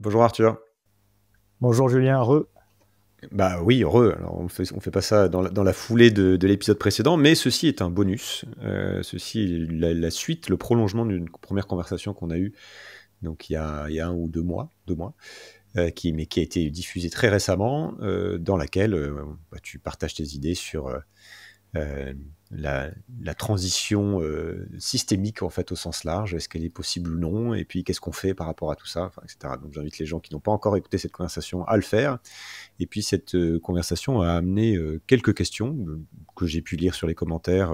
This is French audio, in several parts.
Bonjour Arthur. Bonjour Julien, heureux. Bah oui, heureux. Alors on fait, fait pas ça dans la, foulée de, l'épisode précédent, mais ceci est un bonus. Euh, ceci est la, suite, le prolongement d'une première conversation qu'on a eue donc il y, a, un ou deux mois, deux mois euh, qui, mais qui a été diffusée très récemment, euh, dans laquelle bah, tu partages tes idées sur la, transition euh, systémique en fait au sens large, est-ce qu'elle est possible ou non, et puis qu'est-ce qu'on fait par rapport à tout ça, etc. Donc j'invite les gens qui n'ont pas encore écouté cette conversation à le faire. Et puis cette euh, conversation a amené euh, quelques questions que j'ai pu lire sur les commentaires,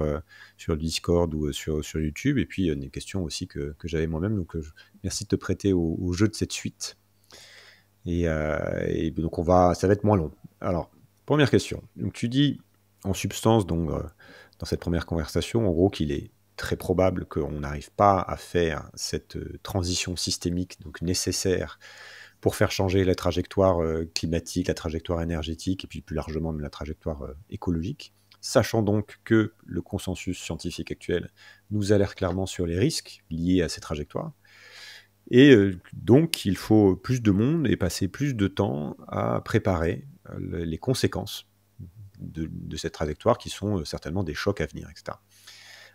sur le Discord ou sur, YouTube, et puis des questions aussi que, j'avais moi-même. Donc merci de te prêter au, jeu de cette suite. Et, et, donc on va, ça va être moins long. Alors première question. Donc tu dis en substance donc dans cette première conversation, en gros, qu'il est très probable qu'on n'arrive pas à faire cette euh, transition systémique donc nécessaire pour faire changer la trajectoire euh, climatique, la trajectoire énergétique et puis plus largement même la trajectoire euh, écologique. Sachant donc que le consensus scientifique actuel nous alerte clairement sur les risques liés à ces trajectoires. Et donc il faut plus de monde et passer plus de temps à préparer les conséquences de, cette trajectoire qui sont euh, certainement des chocs à venir, etc.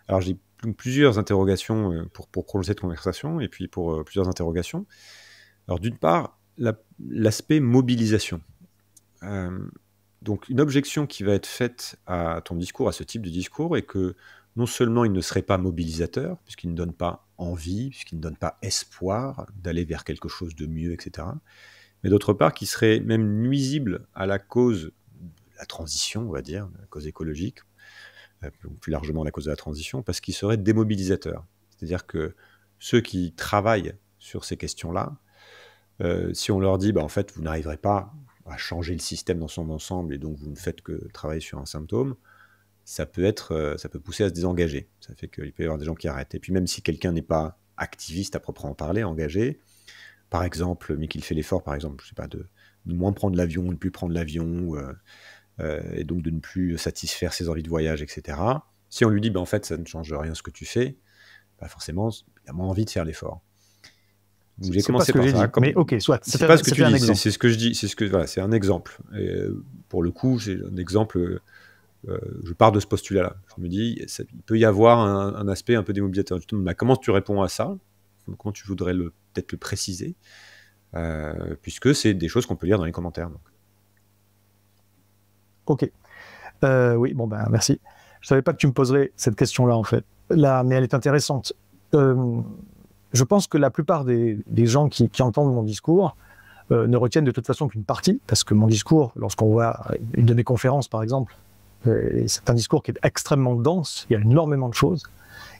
Alors j'ai plusieurs interrogations euh, pour, prolonger cette conversation et puis pour euh, plusieurs interrogations. Alors d'une part, l'aspect mobilisation. donc une objection qui va être faite à ton discours, à ce type de discours, est que non seulement il ne serait pas mobilisateur, puisqu'il ne donne pas envie, puisqu'il ne donne pas espoir d'aller vers quelque chose de mieux, etc., mais d'autre part qui serait même nuisible à la cause la transition, on va dire, la cause écologique, euh, plus largement la cause de la transition, parce qu'il serait démobilisateur. C'est-à-dire que ceux qui travaillent sur ces questions-là, euh, si on leur dit, bah, en fait, vous n'arriverez pas à changer le système dans son ensemble et donc vous ne faites que travailler sur un symptôme, ça peut être, euh, ça peut pousser à se désengager. Ça fait qu'il peut y avoir des gens qui arrêtent. Et puis même si quelqu'un n'est pas activiste à proprement parler, engagé, par exemple, mais qu'il fait l'effort, par exemple, je sais pas, de, moins prendre l'avion, de plus prendre l'avion, euh, euh, et donc de ne plus satisfaire ses envies de voyage, etc. Si on lui dit, ben, en fait, ça ne change rien ce que tu fais, ben, forcément, il a moins envie de faire l'effort. vous j'ai commencé par ça. Comme... Mais ok, soit. C'est pas ce que tu dis. C'est ce que je dis. C'est ce que voilà, c'est un exemple. pour le coup, j'ai un exemple. Euh, euh, je pars de ce postulat-là. Je me dis, il peut y avoir un, aspect un peu démobilisateur. Ben, comment tu réponds à ça Comment tu voudrais peut-être le préciser Puisque c'est des choses qu'on peut lire dans les commentaires. Donc. Ok. Euh, oui, bon, ben merci. Je ne savais pas que tu me poserais cette question-là, en fait. Là, mais elle est intéressante. Euh, je pense que la plupart des, gens qui, entendent mon discours euh, ne retiennent de toute façon qu'une partie, parce que mon discours, lorsqu'on voit une de mes conférences, par exemple, c'est un discours qui est extrêmement dense, il y a énormément de choses.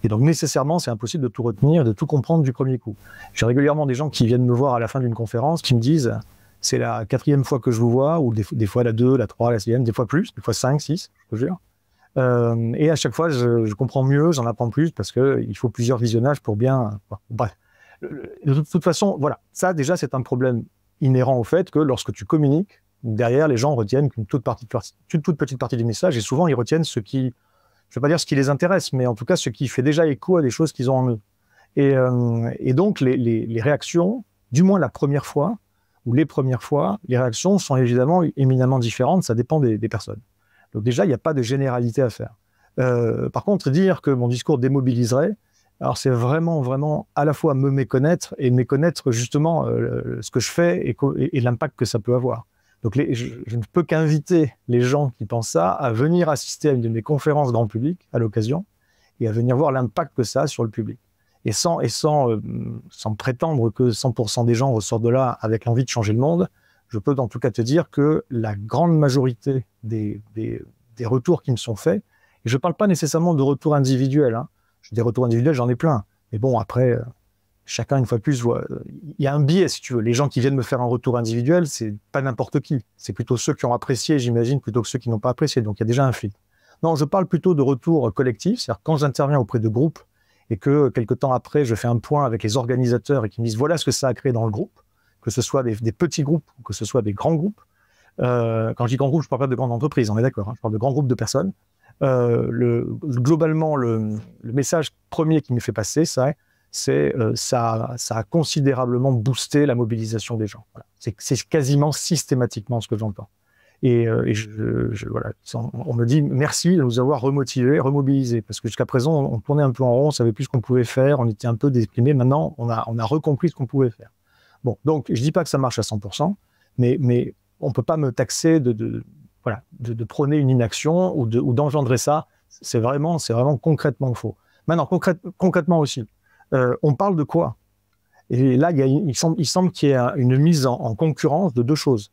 Et donc nécessairement, c'est impossible de tout retenir, de tout comprendre du premier coup. J'ai régulièrement des gens qui viennent me voir à la fin d'une conférence qui me disent c'est la quatrième fois que je vous vois, ou des, fois la deux, la trois, la sixième, des fois plus, des fois cinq, six, je jure. Euh, et à chaque fois, je, comprends mieux, j'en apprends plus parce qu'il faut plusieurs visionnages pour bien. De toute façon, voilà. Ça, déjà, c'est un problème inhérent au fait que lorsque tu communiques, derrière, les gens retiennent qu'une toute, une toute petite partie du message et souvent, ils retiennent ce qui. Je ne vais pas dire ce qui les intéresse, mais en tout cas, ce qui fait déjà écho à des choses qu'ils ont en eux. Et, euh, donc, les réactions, du moins la première fois, ou les premières fois, les réactions sont évidemment éminemment différentes, ça dépend des, personnes. Donc déjà, il n'y a pas de généralité à faire. Euh, par contre, dire que mon discours démobiliserait, alors c'est vraiment, vraiment à la fois me méconnaître et méconnaître justement euh, ce que je fais et, l'impact que ça peut avoir. Donc je, je, ne peux qu'inviter les gens qui pensent ça à venir assister à une de mes conférences grand public à l'occasion et à venir voir l'impact que ça a sur le public et sans, et euh, prétendre que 100% des gens ressortent de là avec l'envie de changer le monde, je peux en tout cas te dire que la grande majorité des, des, retours qui me sont faits, et je ne parle pas nécessairement de retours individuels, hein. Je des retours individuels, j'en ai plein, mais bon, après, euh, chacun, une fois plus, voit. Euh, il y a un biais, si tu veux. Les gens qui viennent me faire un retour individuel, c'est pas n'importe qui. C'est plutôt ceux qui ont apprécié, j'imagine, plutôt que ceux qui n'ont pas apprécié. Donc, il y a déjà un fil. Non, je parle plutôt de retours collectifs, c'est-à-dire quand j'interviens auprès de groupes et que quelques temps après, je fais un point avec les organisateurs et qu'ils me disent voilà ce que ça a créé dans le groupe, que ce soit des, petits groupes ou que ce soit des grands groupes. Euh, quand je dis grand groupe, je ne parle pas de grandes entreprises, on est d'accord, hein, je parle de grands groupes de personnes. Euh, globalement, le, message premier qui me fait passer, c'est euh, ça, a considérablement boosté la mobilisation des gens. C'est quasiment systématiquement ce que j'entends. Et, euh, on me dit merci de nous avoir remotivés, remobilisés, parce que jusqu'à présent, on, tournait un peu en rond, on savait plus ce qu'on pouvait faire, on était un peu déprimé. Maintenant, on a, on recompris ce qu'on pouvait faire. Bon, donc je dis pas que ça marche à 100%, mais, on on peut pas me taxer de, prôner une inaction ou d'engendrer ça. C'est vraiment, vraiment concrètement faux. Maintenant, concrètement aussi, euh, on parle de quoi Et là, il, semble, qu'il y ait une mise en concurrence de deux choses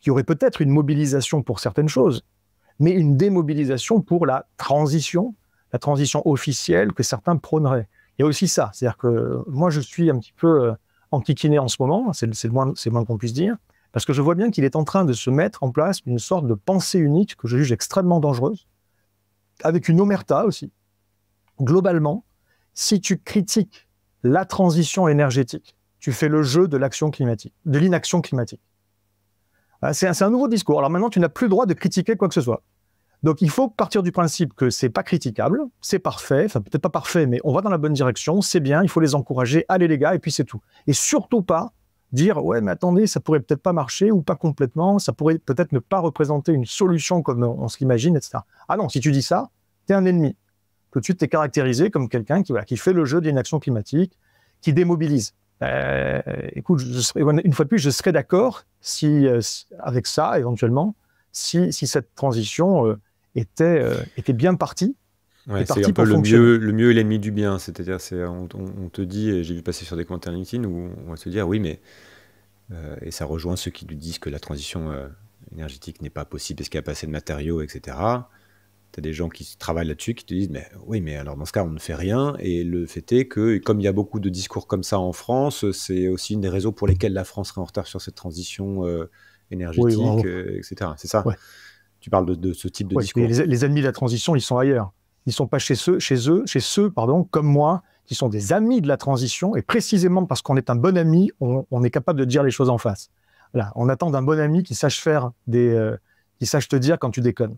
qu'il y aurait peut-être une mobilisation pour certaines choses, mais une démobilisation pour la transition, la transition officielle que certains prôneraient. Il y a aussi ça, c'est-à-dire que moi je suis un petit peu antiquiné euh, en ce moment, c'est le moins, moins qu'on puisse dire, parce que je vois bien qu'il est en train de se mettre en place une sorte de pensée unique que je juge extrêmement dangereuse, avec une omerta aussi. Globalement, si tu critiques la transition énergétique, tu fais le jeu de l'action climatique, de l'inaction climatique. Ah, c'est un, nouveau discours. Alors maintenant, tu n'as plus le droit de critiquer quoi que ce soit. Donc il faut partir du principe que c'est pas critiquable, c'est parfait, enfin peut-être pas parfait, mais on va dans la bonne direction, c'est bien, il faut les encourager, allez les gars, et puis c'est tout. Et surtout pas dire ouais mais attendez ça pourrait peut-être pas marcher ou pas complètement, ça pourrait peut-être ne pas représenter une solution comme on, se l'imagine, etc. Ah non, si tu dis ça, tu es un ennemi. Tout de suite, tu es caractérisé comme quelqu'un qui fait le jeu d'une action climatique, qui démobilise. Euh, écoute, une fois de plus, je serais d'accord si, euh, avec ça, éventuellement, si, si cette transition euh, était, était bien partie. c'est un peu le mieux, le mieux et l'ennemi du bien. C'est-à-dire, on, te dit, j'ai vu passer sur des commentaires LinkedIn, où on va se dire, oui, mais. et ça rejoint ceux qui nous disent que la transition énergétique n'est pas possible parce qu'il n'y a pas assez de matériaux, etc tu as des gens qui travaillent là-dessus qui te disent mais oui mais alors dans ce cas on ne fait rien et le fait est que comme il y a beaucoup de discours comme ça en France c'est aussi une des raisons pour lesquelles la France serait en retard sur cette transition euh, énergétique euh, etc c'est ça tu parles de, ce type de discours les, les, ennemis de la transition ils sont ailleurs ils sont pas chez ceux chez eux chez ceux pardon comme moi qui sont des amis de la transition et précisément parce qu'on est un bon ami on, est capable de dire les choses en face là on attend d'un bon ami qui sache faire des euh, qui sache te dire quand tu déconnes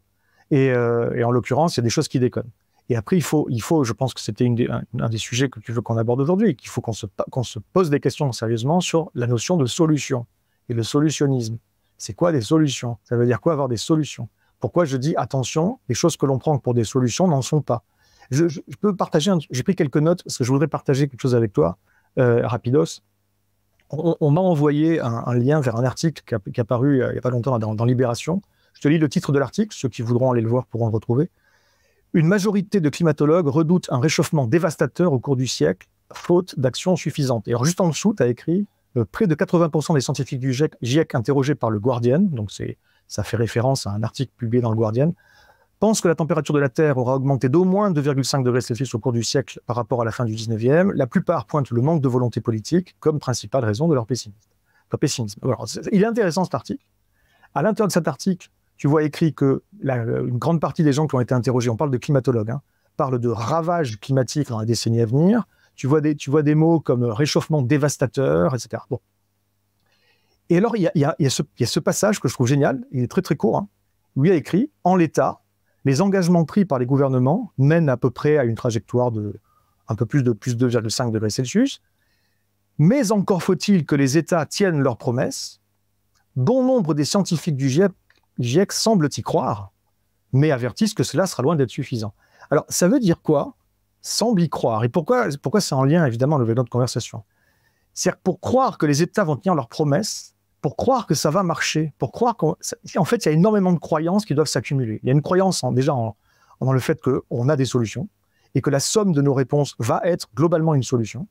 euh, et, en l'occurrence, il y a des choses qui déconnent. Et après, il faut, il faut je pense que c'était un, des sujets que tu veux qu'on aborde aujourd'hui, qu'il faut qu'on se, pose des questions sérieusement sur la notion de solution et le solutionnisme. C'est quoi des solutions Ça veut dire quoi avoir des solutions Pourquoi je dis attention, les choses que l'on prend pour des solutions n'en sont pas. Je, peux partager, j'ai pris quelques notes parce que je voudrais partager quelque chose avec toi, euh, rapidos. On, m'a envoyé un, lien vers un article qui, a, apparu paru euh, il n'y a pas longtemps dans Libération je te lis le titre de l'article, ceux qui voudront aller le voir pourront le retrouver. Une majorité de climatologues redoute un réchauffement dévastateur au cours du siècle, faute d'action suffisante. Et alors, juste en dessous, tu as écrit euh, près de 80% des scientifiques du GIEC, e interrogés par le Guardian, donc ça fait référence à un article publié dans le Guardian, pensent que la température de la Terre aura augmenté d'au moins 2,5 degrés Celsius au cours du siècle par rapport à la fin du 19e. La plupart pointent le manque de volonté politique comme principale raison de leur pessimisme. pessimisme. il est intéressant cet article. À l'intérieur de cet article, tu vois écrit que une grande partie des gens qui ont été interrogés, on parle de climatologues, hein, parlent de ravages climatiques dans la décennie à venir. Tu vois des, tu vois des mots comme réchauffement dévastateur, etc. Bon. Et alors, il y, a, ce passage que je trouve génial, il est très très court, hein, où il a écrit En l'état, les engagements pris par les gouvernements mènent à peu près à une trajectoire de un peu plus de 2,5 degrés Celsius. Mais encore faut-il que les États tiennent leurs promesses. Bon nombre des scientifiques du GIEP GIEC semble y croire, mais avertisse que cela sera loin d'être suffisant. Alors, ça veut dire quoi Semble y croire. Et pourquoi, pourquoi c'est en lien, évidemment, avec notre conversation C'est-à-dire pour croire que les États vont tenir leurs promesses, pour croire que ça va marcher, pour croire qu'en en fait, il y a énormément de croyances qui doivent s'accumuler. Il y a une croyance déjà dans le fait qu'on a des solutions et que la somme de nos réponses va être globalement une solution.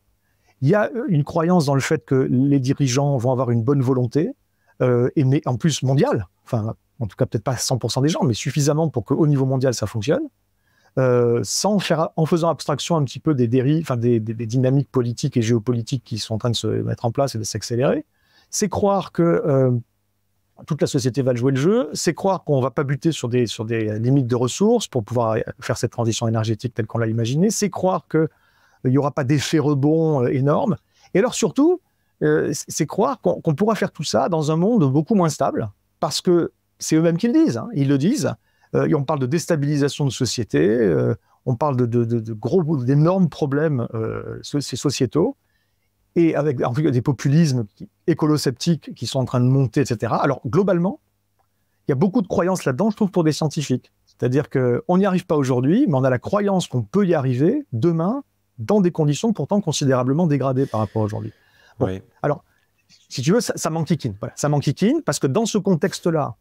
Il y a euh, une croyance dans le fait que les dirigeants vont avoir une bonne volonté, et euh, en plus mondial, enfin en tout cas peut-être pas 100% des gens, mais suffisamment pour qu'au niveau mondial ça fonctionne, euh, sans en faisant abstraction un petit peu des dérives, des, dynamiques politiques et géopolitiques qui sont en train de se mettre en place et de s'accélérer, c'est croire que euh, toute la société va jouer le jeu, c'est croire qu'on ne va pas buter sur des, sur des limites de ressources pour pouvoir faire cette transition énergétique telle qu'on l'a imaginée, c'est croire qu'il n'y aura pas d'effet rebond énorme, et alors surtout, euh, c'est croire qu'on pourra faire tout ça dans un monde beaucoup moins stable, parce que c'est eux-mêmes qui le disent, hein. ils le disent. Euh, et on parle de déstabilisation de société, euh, on parle de, gros, d'énormes problèmes sociétaux, et avec des populismes écolo-sceptiques qui sont en train de monter, etc. Alors, globalement, il y a beaucoup de croyances là-dedans, je trouve, pour des scientifiques. C'est-à-dire qu'on n'y arrive pas aujourd'hui, mais on a la croyance qu'on peut y arriver demain, dans des conditions pourtant considérablement dégradées par rapport à aujourd'hui. Alors, si tu veux, ça, m'enquiquine. Voilà, ça m'enquiquine parce que dans ce contexte-là,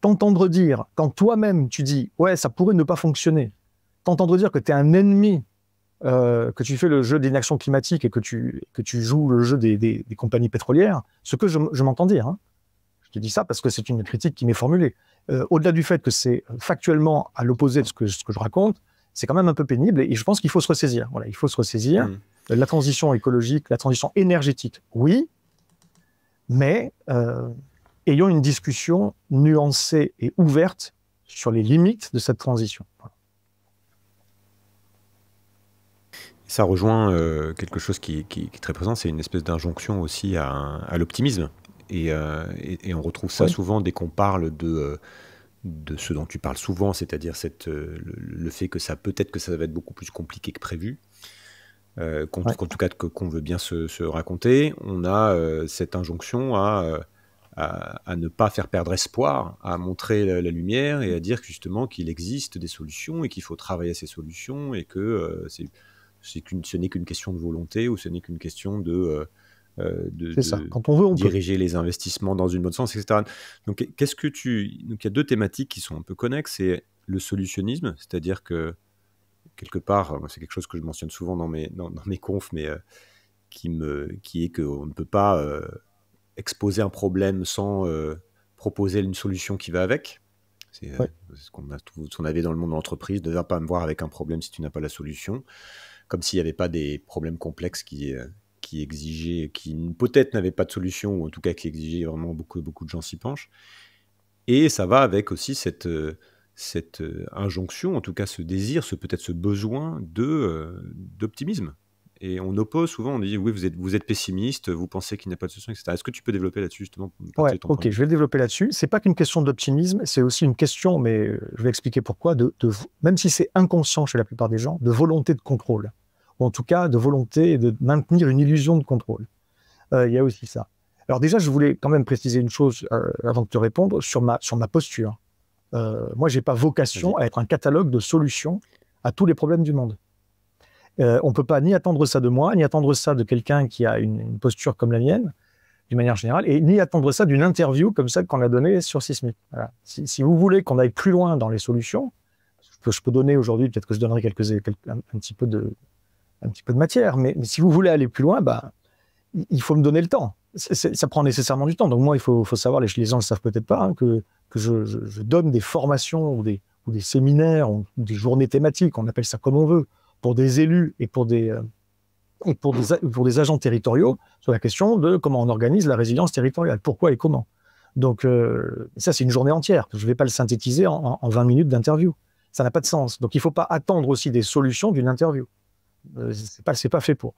t'entendre dire, quand toi-même tu dis, ouais, ça pourrait ne pas fonctionner, t'entendre dire que tu es un ennemi, euh, que tu fais le jeu des d'inaction climatiques et que tu, que tu joues le jeu des, compagnies pétrolières, ce que je, m'entends dire, hein. je te dis ça parce que c'est une critique qui m'est formulée. Euh, au-delà du fait que c'est factuellement à l'opposé de ce que, ce que je raconte, c'est quand même un peu pénible et, je pense qu'il faut se ressaisir. Voilà, il faut se ressaisir. Mm la transition écologique, la transition énergétique, oui, mais euh, ayons une discussion nuancée et ouverte sur les limites de cette transition. Ça rejoint euh, quelque chose qui, est très présent, c'est une espèce d'injonction aussi à, l'optimisme. Euh, et, on retrouve ça souvent dès qu'on parle de, euh, de ce dont tu parles souvent, c'est-à-dire cette, le, le, fait que ça peut-être que ça va être beaucoup plus compliqué que prévu. Euh, tout cas qu'on veut bien se, raconter, on a euh, cette injonction euh, à, à, ne pas faire perdre espoir, à montrer la, lumière et à dire justement qu'il existe des solutions et qu'il faut travailler à ces solutions et que ce n'est qu'une question de volonté ou ce n'est qu'une question de... Quand on veut, on diriger les investissements dans une bonne sens, etc. Donc, qu'est-ce que tu. Donc, il y a deux thématiques qui sont un peu connexes. C'est le solutionnisme, c'est-à-dire que quelque part, euh, c'est quelque chose que je mentionne souvent dans mes, mes confs, mais euh, qui, me, qui est qu'on ne peut pas euh, exposer un problème sans proposer une solution qui va avec. C'est ce qu'on avait dans le monde de l'entreprise, ne viens pas me voir avec un problème si tu n'as pas la solution, comme s'il n'y avait pas des problèmes complexes qui, qui exigeaient, qui peut-être n'avaient pas de solution, ou en tout cas qui exigeaient vraiment beaucoup, beaucoup de gens s'y penchent. Et ça va avec aussi cette cette euh, injonction, en tout cas ce désir, ce peut-être ce besoin de euh, d'optimisme. Et on oppose souvent, on dit oui, vous êtes, vous êtes pessimiste, vous pensez qu'il n'y a pas de solution, etc. Est-ce que tu peux développer là-dessus justement Oui, Ok, je vais développer là-dessus. C'est pas qu'une question d'optimisme, c'est aussi une question, mais euh, je vais expliquer pourquoi, de, même si c'est inconscient chez la plupart des gens, de volonté de contrôle, ou en tout cas de volonté de maintenir une illusion de contrôle. Il y a aussi ça. Alors déjà, je voulais quand même préciser une chose avant de te répondre sur ma, sur ma posture. Euh, moi, je n'ai pas vocation à être un catalogue de solutions à tous les problèmes du monde. Euh, on ne peut pas ni attendre ça de moi, ni attendre ça de quelqu'un qui a une, posture comme la mienne, d'une manière générale, et ni attendre ça d'une interview comme celle qu'on a donnée sur Sismic. Si, vous voulez qu'on aille plus loin dans les solutions, je peux, je peux donner aujourd'hui, peut-être que je donnerai quelques, un, petit peu de, un petit peu de matière, mais, si vous voulez aller plus loin, bah, il faut me donner le temps ça prend nécessairement du temps. Donc moi, il faut, faut savoir, les, gens ne le savent peut-être pas, hein, que, que je, donne des formations ou des, ou des séminaires ou des journées thématiques, on appelle ça comme on veut, pour des élus et pour des, euh, pour pour des agents territoriaux sur la question de comment on organise la résilience territoriale, pourquoi et comment. Donc euh, ça, c'est une journée entière. Je ne vais pas le synthétiser en, 20 minutes d'interview. Ça n'a pas de sens. Donc il ne faut pas attendre aussi des solutions d'une interview. Euh, c'est Ce n'est pas, fait pour.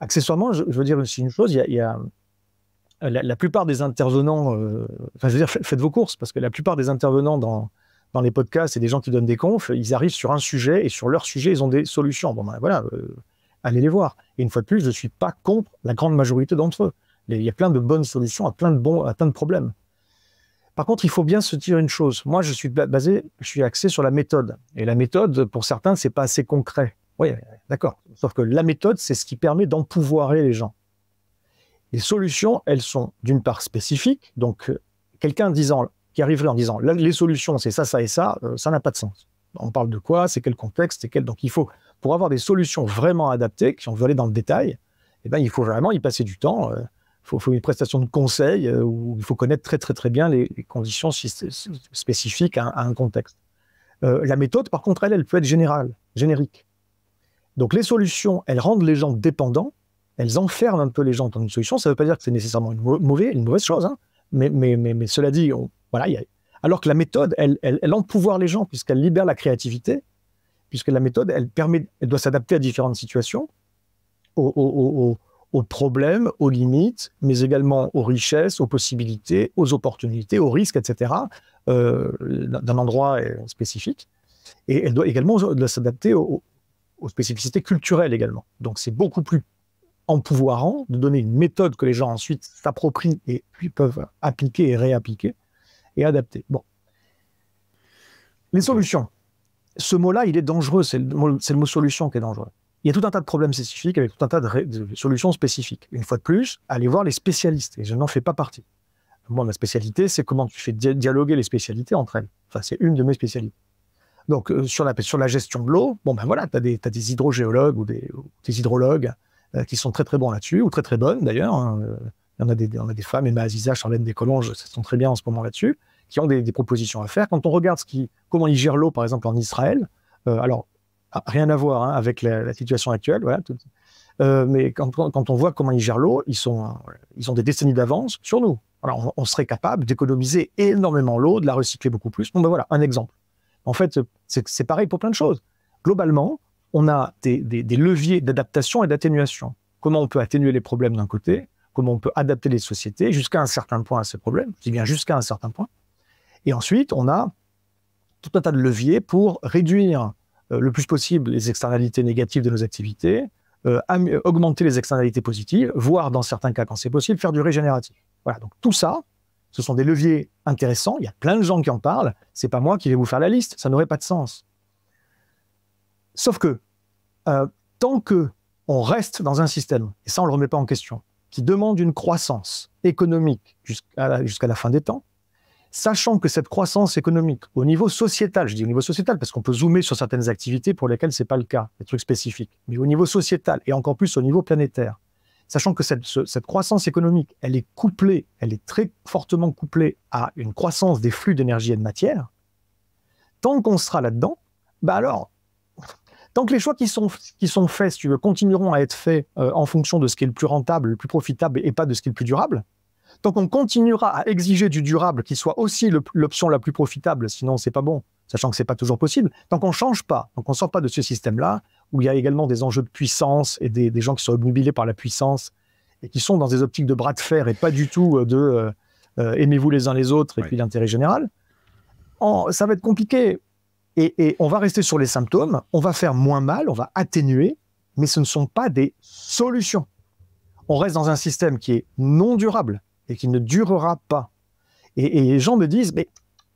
Accessoirement, je, veux dire aussi une chose, il y a euh, la, plupart des intervenants, euh, enfin, je veux dire, faites vos courses, parce que la plupart des intervenants dans, les podcasts et des gens qui donnent des confs, ils arrivent sur un sujet et sur leur sujet, ils ont des solutions. Bon, ben voilà, euh, allez les voir. Et une fois de plus, je ne suis pas contre la grande majorité d'entre eux. Il y a plein de bonnes solutions à plein de, bons, à de problèmes. Par contre, il faut bien se dire une chose. Moi, je suis basé, je suis axé sur la méthode. Et la méthode, pour certains, c'est pas assez concret. Oui, d'accord. Sauf que la méthode, c'est ce qui permet d'empouvoirer les gens. Les solutions, elles sont d'une part spécifiques, donc euh, quelqu'un disant, qui arriverait en disant les solutions, c'est ça, ça et ça, euh, ça n'a pas de sens. On parle de quoi C'est quel contexte Donc il faut, pour avoir des solutions vraiment adaptées, si on veut aller dans le détail, eh ben, il faut vraiment y passer du temps. Il euh, faut, faut, une prestation de conseil où il faut connaître très très très bien les, conditions spécifiques à, à, un contexte. la méthode, par contre, elle, elle peut être générale, générique. Donc les solutions, elles rendent les gens dépendants elles enferment un peu les gens dans une solution. Ça ne veut pas dire que c'est nécessairement une, mauvaise, une mauvaise chose, hein. mais, mais, mais, cela dit, voilà, alors que la méthode, elle, elle, elle empouvoir les gens puisqu'elle libère la créativité, puisque la méthode, elle, permet, elle doit s'adapter à différentes situations, aux, problèmes, aux limites, mais également aux richesses, aux possibilités, aux opportunités, aux risques, etc., euh, d'un endroit spécifique. Et elle doit également s'adapter aux spécificités culturelles également. Donc c'est beaucoup plus en pouvoirant, de donner une méthode que les gens ensuite s'approprient et puis peuvent appliquer et réappliquer et adapter. Bon. Les solutions. Ce mot-là, il est dangereux, c'est le, mot solution qui est dangereux. Il y a tout un tas de problèmes spécifiques avec tout un tas de, solutions spécifiques. Une fois de plus, allez voir les spécialistes, et je n'en fais pas partie. Moi, ma spécialité, c'est comment tu fais dialoguer les spécialités entre elles. Enfin, c'est une de mes spécialités. Donc, euh, sur, la, gestion de l'eau, bon ben voilà, tu as, des hydrogéologues ou des hydrologues euh, qui sont très très bons là-dessus, ou très très bonnes d'ailleurs. Il y en a des, on a des femmes, Emma Aziza, Charlène Descolonges, qui sont très bien en ce moment là-dessus, qui ont des, propositions à faire. Quand on regarde ce qui, comment ils gèrent l'eau, par exemple, en Israël, euh, alors, ah, rien à voir hein, avec la, situation actuelle, voilà, euh, mais quand, on voit comment ils gèrent l'eau, ils, ils ont des décennies d'avance sur nous. Alors, on, serait capable d'économiser énormément l'eau, de la recycler beaucoup plus. Bon, ben voilà, un exemple. En fait, c'est pareil pour plein de choses. Globalement, on a des, leviers d'adaptation et d'atténuation. Comment on peut atténuer les problèmes d'un côté, comment on peut adapter les sociétés jusqu'à un certain point à ces problèmes, je bien jusqu'à un certain point. Et ensuite, on a tout un tas de leviers pour réduire euh, le plus possible les externalités négatives de nos activités, euh, augmenter les externalités positives, voire dans certains cas, quand c'est possible, faire du régénératif. Voilà, donc tout ça, ce sont des leviers intéressants, il y a plein de gens qui en parlent, c'est pas moi qui vais vous faire la liste, ça n'aurait pas de sens. Sauf que, euh, tant que on reste dans un système, et ça on ne le remet pas en question, qui demande une croissance économique jusqu'à la, fin des temps, sachant que cette croissance économique au niveau sociétal, je dis au niveau sociétal parce qu'on peut zoomer sur certaines activités pour lesquelles ce n'est pas le cas, des trucs spécifiques, mais au niveau sociétal et encore plus au niveau planétaire, sachant que cette, cette croissance économique, elle est couplée, elle est très fortement couplée à une croissance des flux d'énergie et de matière, tant qu'on sera là-dedans, bah alors, Tant que les choix qui sont, qui sont faits, tu veux, continueront à être faits euh, en fonction de ce qui est le plus rentable, le plus profitable et pas de ce qui est le plus durable, tant qu'on continuera à exiger du durable qui soit aussi l'option la plus profitable, sinon c'est pas bon, sachant que c'est pas toujours possible, tant qu'on change pas, tant qu'on sort pas de ce système-là, où il y a également des enjeux de puissance et des, gens qui sont obnubilés par la puissance et qui sont dans des optiques de bras de fer et pas du tout euh, de euh, aimez-vous les uns les autres et puis l'intérêt général, ça va être compliqué. Et, on va rester sur les symptômes, on va faire moins mal, on va atténuer, mais ce ne sont pas des solutions. On reste dans un système qui est non durable et qui ne durera pas. Et, les gens me disent, mais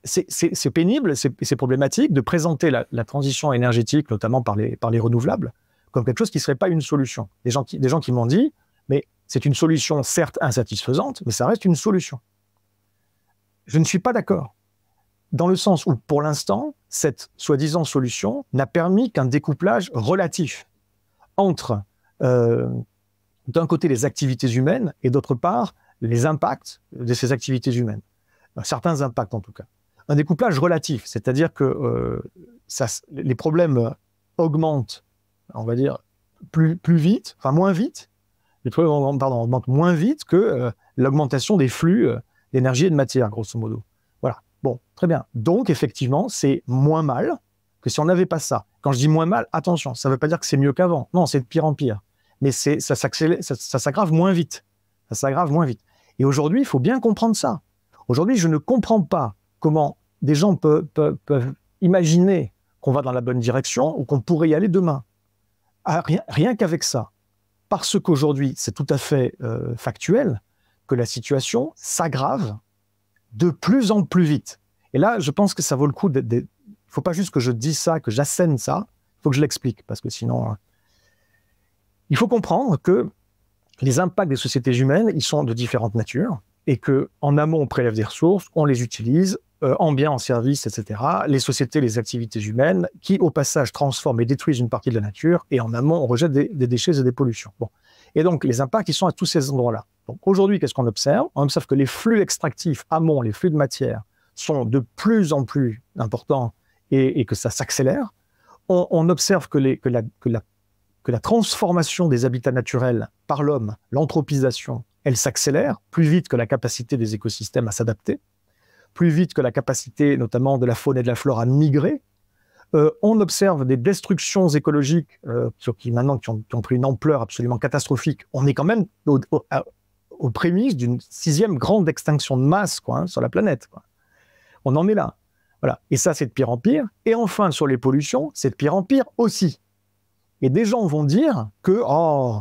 c'est pénible, c'est problématique de présenter la, transition énergétique, notamment par les, renouvelables, comme quelque chose qui ne serait pas une solution. Des gens des gens qui m'ont dit, mais c'est une solution certes insatisfaisante, mais ça reste une solution. Je ne suis pas d'accord dans le sens où, pour l'instant, cette soi-disant solution n'a permis qu'un découplage relatif entre, euh, d'un côté, les activités humaines et, d'autre part, les impacts de ces activités humaines. Euh, certains impacts, en tout cas. Un découplage relatif, c'est-à-dire que euh, les problèmes augmentent, on va dire, plus, vite, enfin moins vite, les problèmes pardon, augmentent moins vite que l'augmentation des flux d'énergie et de matière, grosso modo. Bon, très bien. Donc, effectivement, c'est moins mal que si on n'avait pas ça. Quand je dis moins mal, attention, ça ne veut pas dire que c'est mieux qu'avant. Non, c'est de pire en pire. Mais ça s'aggrave moins vite. Ça s'aggrave moins vite. Et aujourd'hui, il faut bien comprendre ça. Aujourd'hui, je ne comprends pas comment des gens peuvent, imaginer qu'on va dans la bonne direction ou qu'on pourrait y aller demain. Ah, rien, qu'avec ça. Parce qu'aujourd'hui, c'est tout à fait euh, factuel que la situation s'aggrave de plus en plus vite. Et là, je pense que ça vaut le coup. Il ne faut pas juste que je dise ça, que j'assène ça. Il faut que je l'explique, parce que sinon. Hein. Il faut comprendre que les impacts des sociétés humaines, ils sont de différentes natures, et que en amont, on prélève des ressources, on les utilise, euh, en biens, en services, etc. Les sociétés, les activités humaines, qui au passage transforment et détruisent une partie de la nature, et en amont, on rejette des, déchets et des pollutions. Et donc, les impacts, ils sont à tous ces endroits-là aujourd'hui, qu'est-ce qu'on observe On observe que les flux extractifs amont, les flux de matière, sont de plus en plus importants et, que ça s'accélère. On, observe que, la, transformation des habitats naturels par l'homme, l'anthropisation, elle s'accélère plus vite que la capacité des écosystèmes à s'adapter, plus vite que la capacité notamment de la faune et de la flore à migrer, euh, on observe des destructions écologiques euh, qui maintenant ont, pris une ampleur absolument catastrophique. On est quand même aux prémices d'une sixième grande extinction de masse quoi, hein, sur la planète. On en est là. Voilà. Et ça, c'est de pire en pire. Et enfin, sur les pollutions, c'est de pire en pire aussi. Et des gens vont dire que, oh,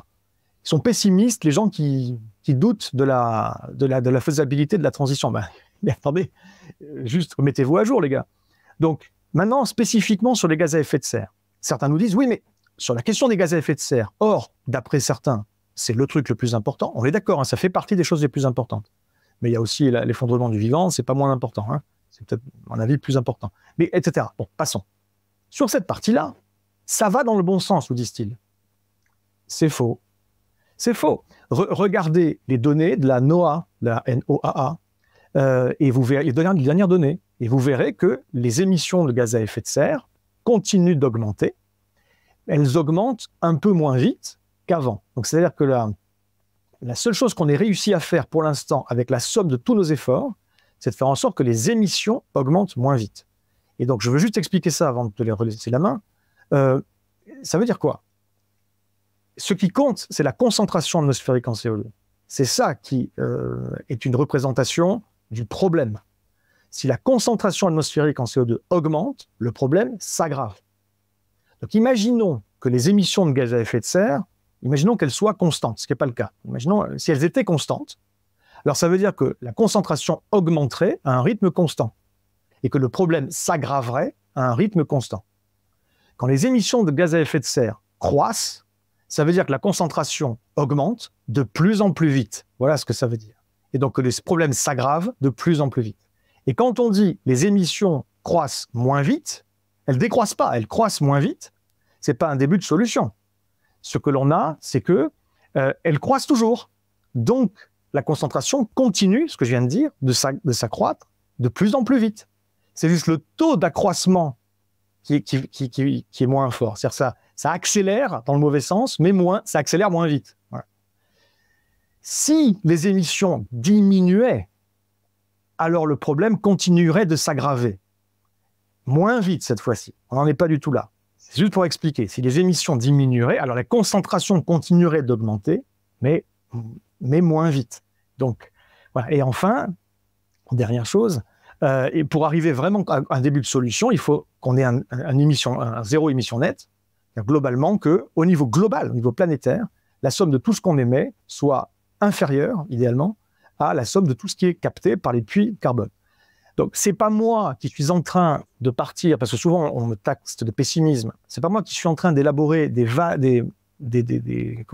ils sont pessimistes, les gens qui, doutent de la, de, la, faisabilité de la transition. Ben, mais attendez, euh, juste mettez-vous à jour, les gars. Donc, maintenant, spécifiquement sur les gaz à effet de serre. Certains nous disent, oui, mais sur la question des gaz à effet de serre, or, d'après certains, c'est le truc le plus important. On est d'accord, hein, ça fait partie des choses les plus importantes. Mais il y a aussi l'effondrement du vivant, c'est pas moins important. Hein. C'est peut-être, à mon avis, le plus important. Mais etc. Bon, passons. Sur cette partie-là, ça va dans le bon sens, vous disent-ils. C'est faux. C'est faux. regardez les données de la NOAA, la NOAA, euh, et vous données, et vous verrez que les émissions de gaz à effet de serre continuent d'augmenter. Elles augmentent un peu moins vite, qu'avant. Donc c'est-à-dire que la, seule chose qu'on ait réussi à faire pour l'instant avec la somme de tous nos efforts, c'est de faire en sorte que les émissions augmentent moins vite. Et donc je veux juste expliquer ça avant de te laisser la main. Euh, ça veut dire quoi Ce qui compte, c'est la concentration atmosphérique en CO2. C'est ça qui euh, est une représentation du problème. Si la concentration atmosphérique en CO2 augmente, le problème s'aggrave. Donc imaginons que les émissions de gaz à effet de serre Imaginons qu'elles soient constantes, ce qui n'est pas le cas. Imaginons euh, si elles étaient constantes. Alors ça veut dire que la concentration augmenterait à un rythme constant et que le problème s'aggraverait à un rythme constant. Quand les émissions de gaz à effet de serre croissent, ça veut dire que la concentration augmente de plus en plus vite. Voilà ce que ça veut dire. Et donc que les problèmes s'aggravent de plus en plus vite. Et quand on dit les émissions croissent moins vite, elles décroissent pas, elles croissent moins vite, Ce n'est pas un début de solution ce que l'on a, c'est que euh, elle croissent toujours. Donc, la concentration continue, ce que je viens de dire, de s'accroître de plus en plus vite. C'est juste le taux d'accroissement qui, est moins fort. C'est-à-dire ça, ça accélère dans le mauvais sens, mais moins, ça accélère moins vite. Si les émissions diminuaient, alors le problème continuerait de s'aggraver. Moins vite cette fois-ci. On n'en est pas du tout là. C'est juste pour expliquer. Si les émissions diminueraient, alors la concentration continuerait d'augmenter, mais, mais moins vite. Donc, voilà. Et enfin, dernière chose, euh, et pour arriver vraiment à un début de solution, il faut qu'on ait un, zéro émission nette, globalement qu'au niveau global, au niveau planétaire, la somme de tout ce qu'on émet soit inférieure, idéalement, à la somme de tout ce qui est capté par les puits carbone. Donc, c'est pas moi qui suis en train de partir, parce que souvent on me taxe de pessimisme. C'est pas moi qui suis en train d'élaborer des, des, des,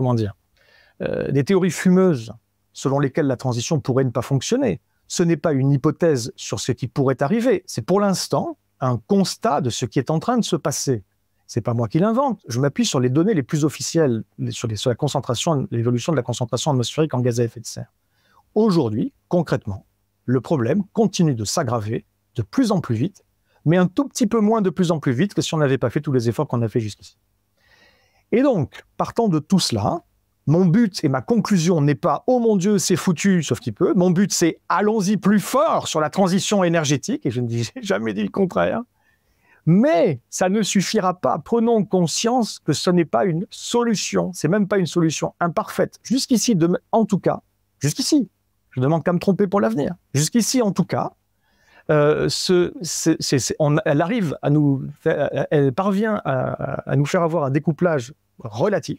euh, des théories fumeuses selon lesquelles la transition pourrait ne pas fonctionner. Ce n'est pas une hypothèse sur ce qui pourrait arriver. C'est pour l'instant un constat de ce qui est en train de se passer. C'est pas moi qui l'invente. Je m'appuie sur les données les plus officielles sur, sur la concentration, l'évolution de la concentration atmosphérique en gaz à effet de serre. Aujourd'hui, concrètement, le problème continue de s'aggraver de plus en plus vite, mais un tout petit peu moins de plus en plus vite que si on n'avait pas fait tous les efforts qu'on a fait jusqu'ici. Et donc, partant de tout cela, mon but et ma conclusion n'est pas oh mon Dieu, c'est foutu, sauf qu'il peut. Mon but, c'est allons-y plus fort sur la transition énergétique, et je ne dis jamais dit le contraire. Mais ça ne suffira pas. Prenons conscience que ce n'est pas une solution, c'est même pas une solution imparfaite. Jusqu'ici, en tout cas, jusqu'ici, je ne demande qu'à me tromper pour l'avenir. Jusqu'ici, en tout cas, euh, elle arrive à nous, elle parvient à, nous faire avoir un découplage relatif,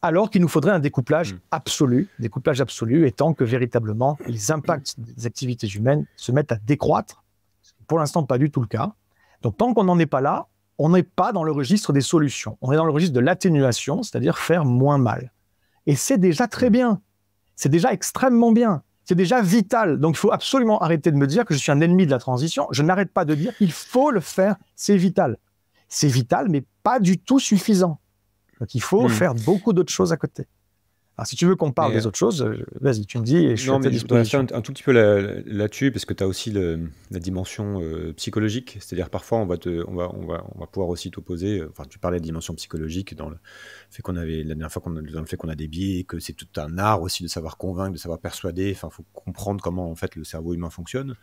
alors qu'il nous faudrait un découplage hmm. absolu, découplage absolu étant que véritablement les impacts des activités humaines se mettent à décroître. Pour l'instant, pas du tout le cas. Donc, tant qu'on n'en est pas là, on n'est pas dans le registre des solutions. On est dans le registre de l'atténuation, c'est-à-dire faire moins mal. Et c'est déjà très hmm. bien c'est déjà extrêmement bien. C'est déjà vital. Donc, il faut absolument arrêter de me dire que je suis un ennemi de la transition. Je n'arrête pas de dire il faut le faire, c'est vital. C'est vital, mais pas du tout suffisant. Donc, il faut hmm. faire beaucoup d'autres choses à côté si tu veux qu'on parle des autres choses, euh, vas-y, tu me dis. Et je non, mais je un, tout petit peu là-dessus, parce que tu as aussi la dimension euh, psychologique. C'est-à-dire, parfois, on va, va, on, va, on va pouvoir aussi t'opposer. Euh, enfin, tu parlais de dimension psychologique dans le fait qu'on avait, la dernière fois, qu'on dans le fait qu'on a des biais, que c'est tout un art aussi de savoir convaincre, de savoir persuader. Enfin, il faut comprendre comment, en fait, le cerveau humain fonctionne.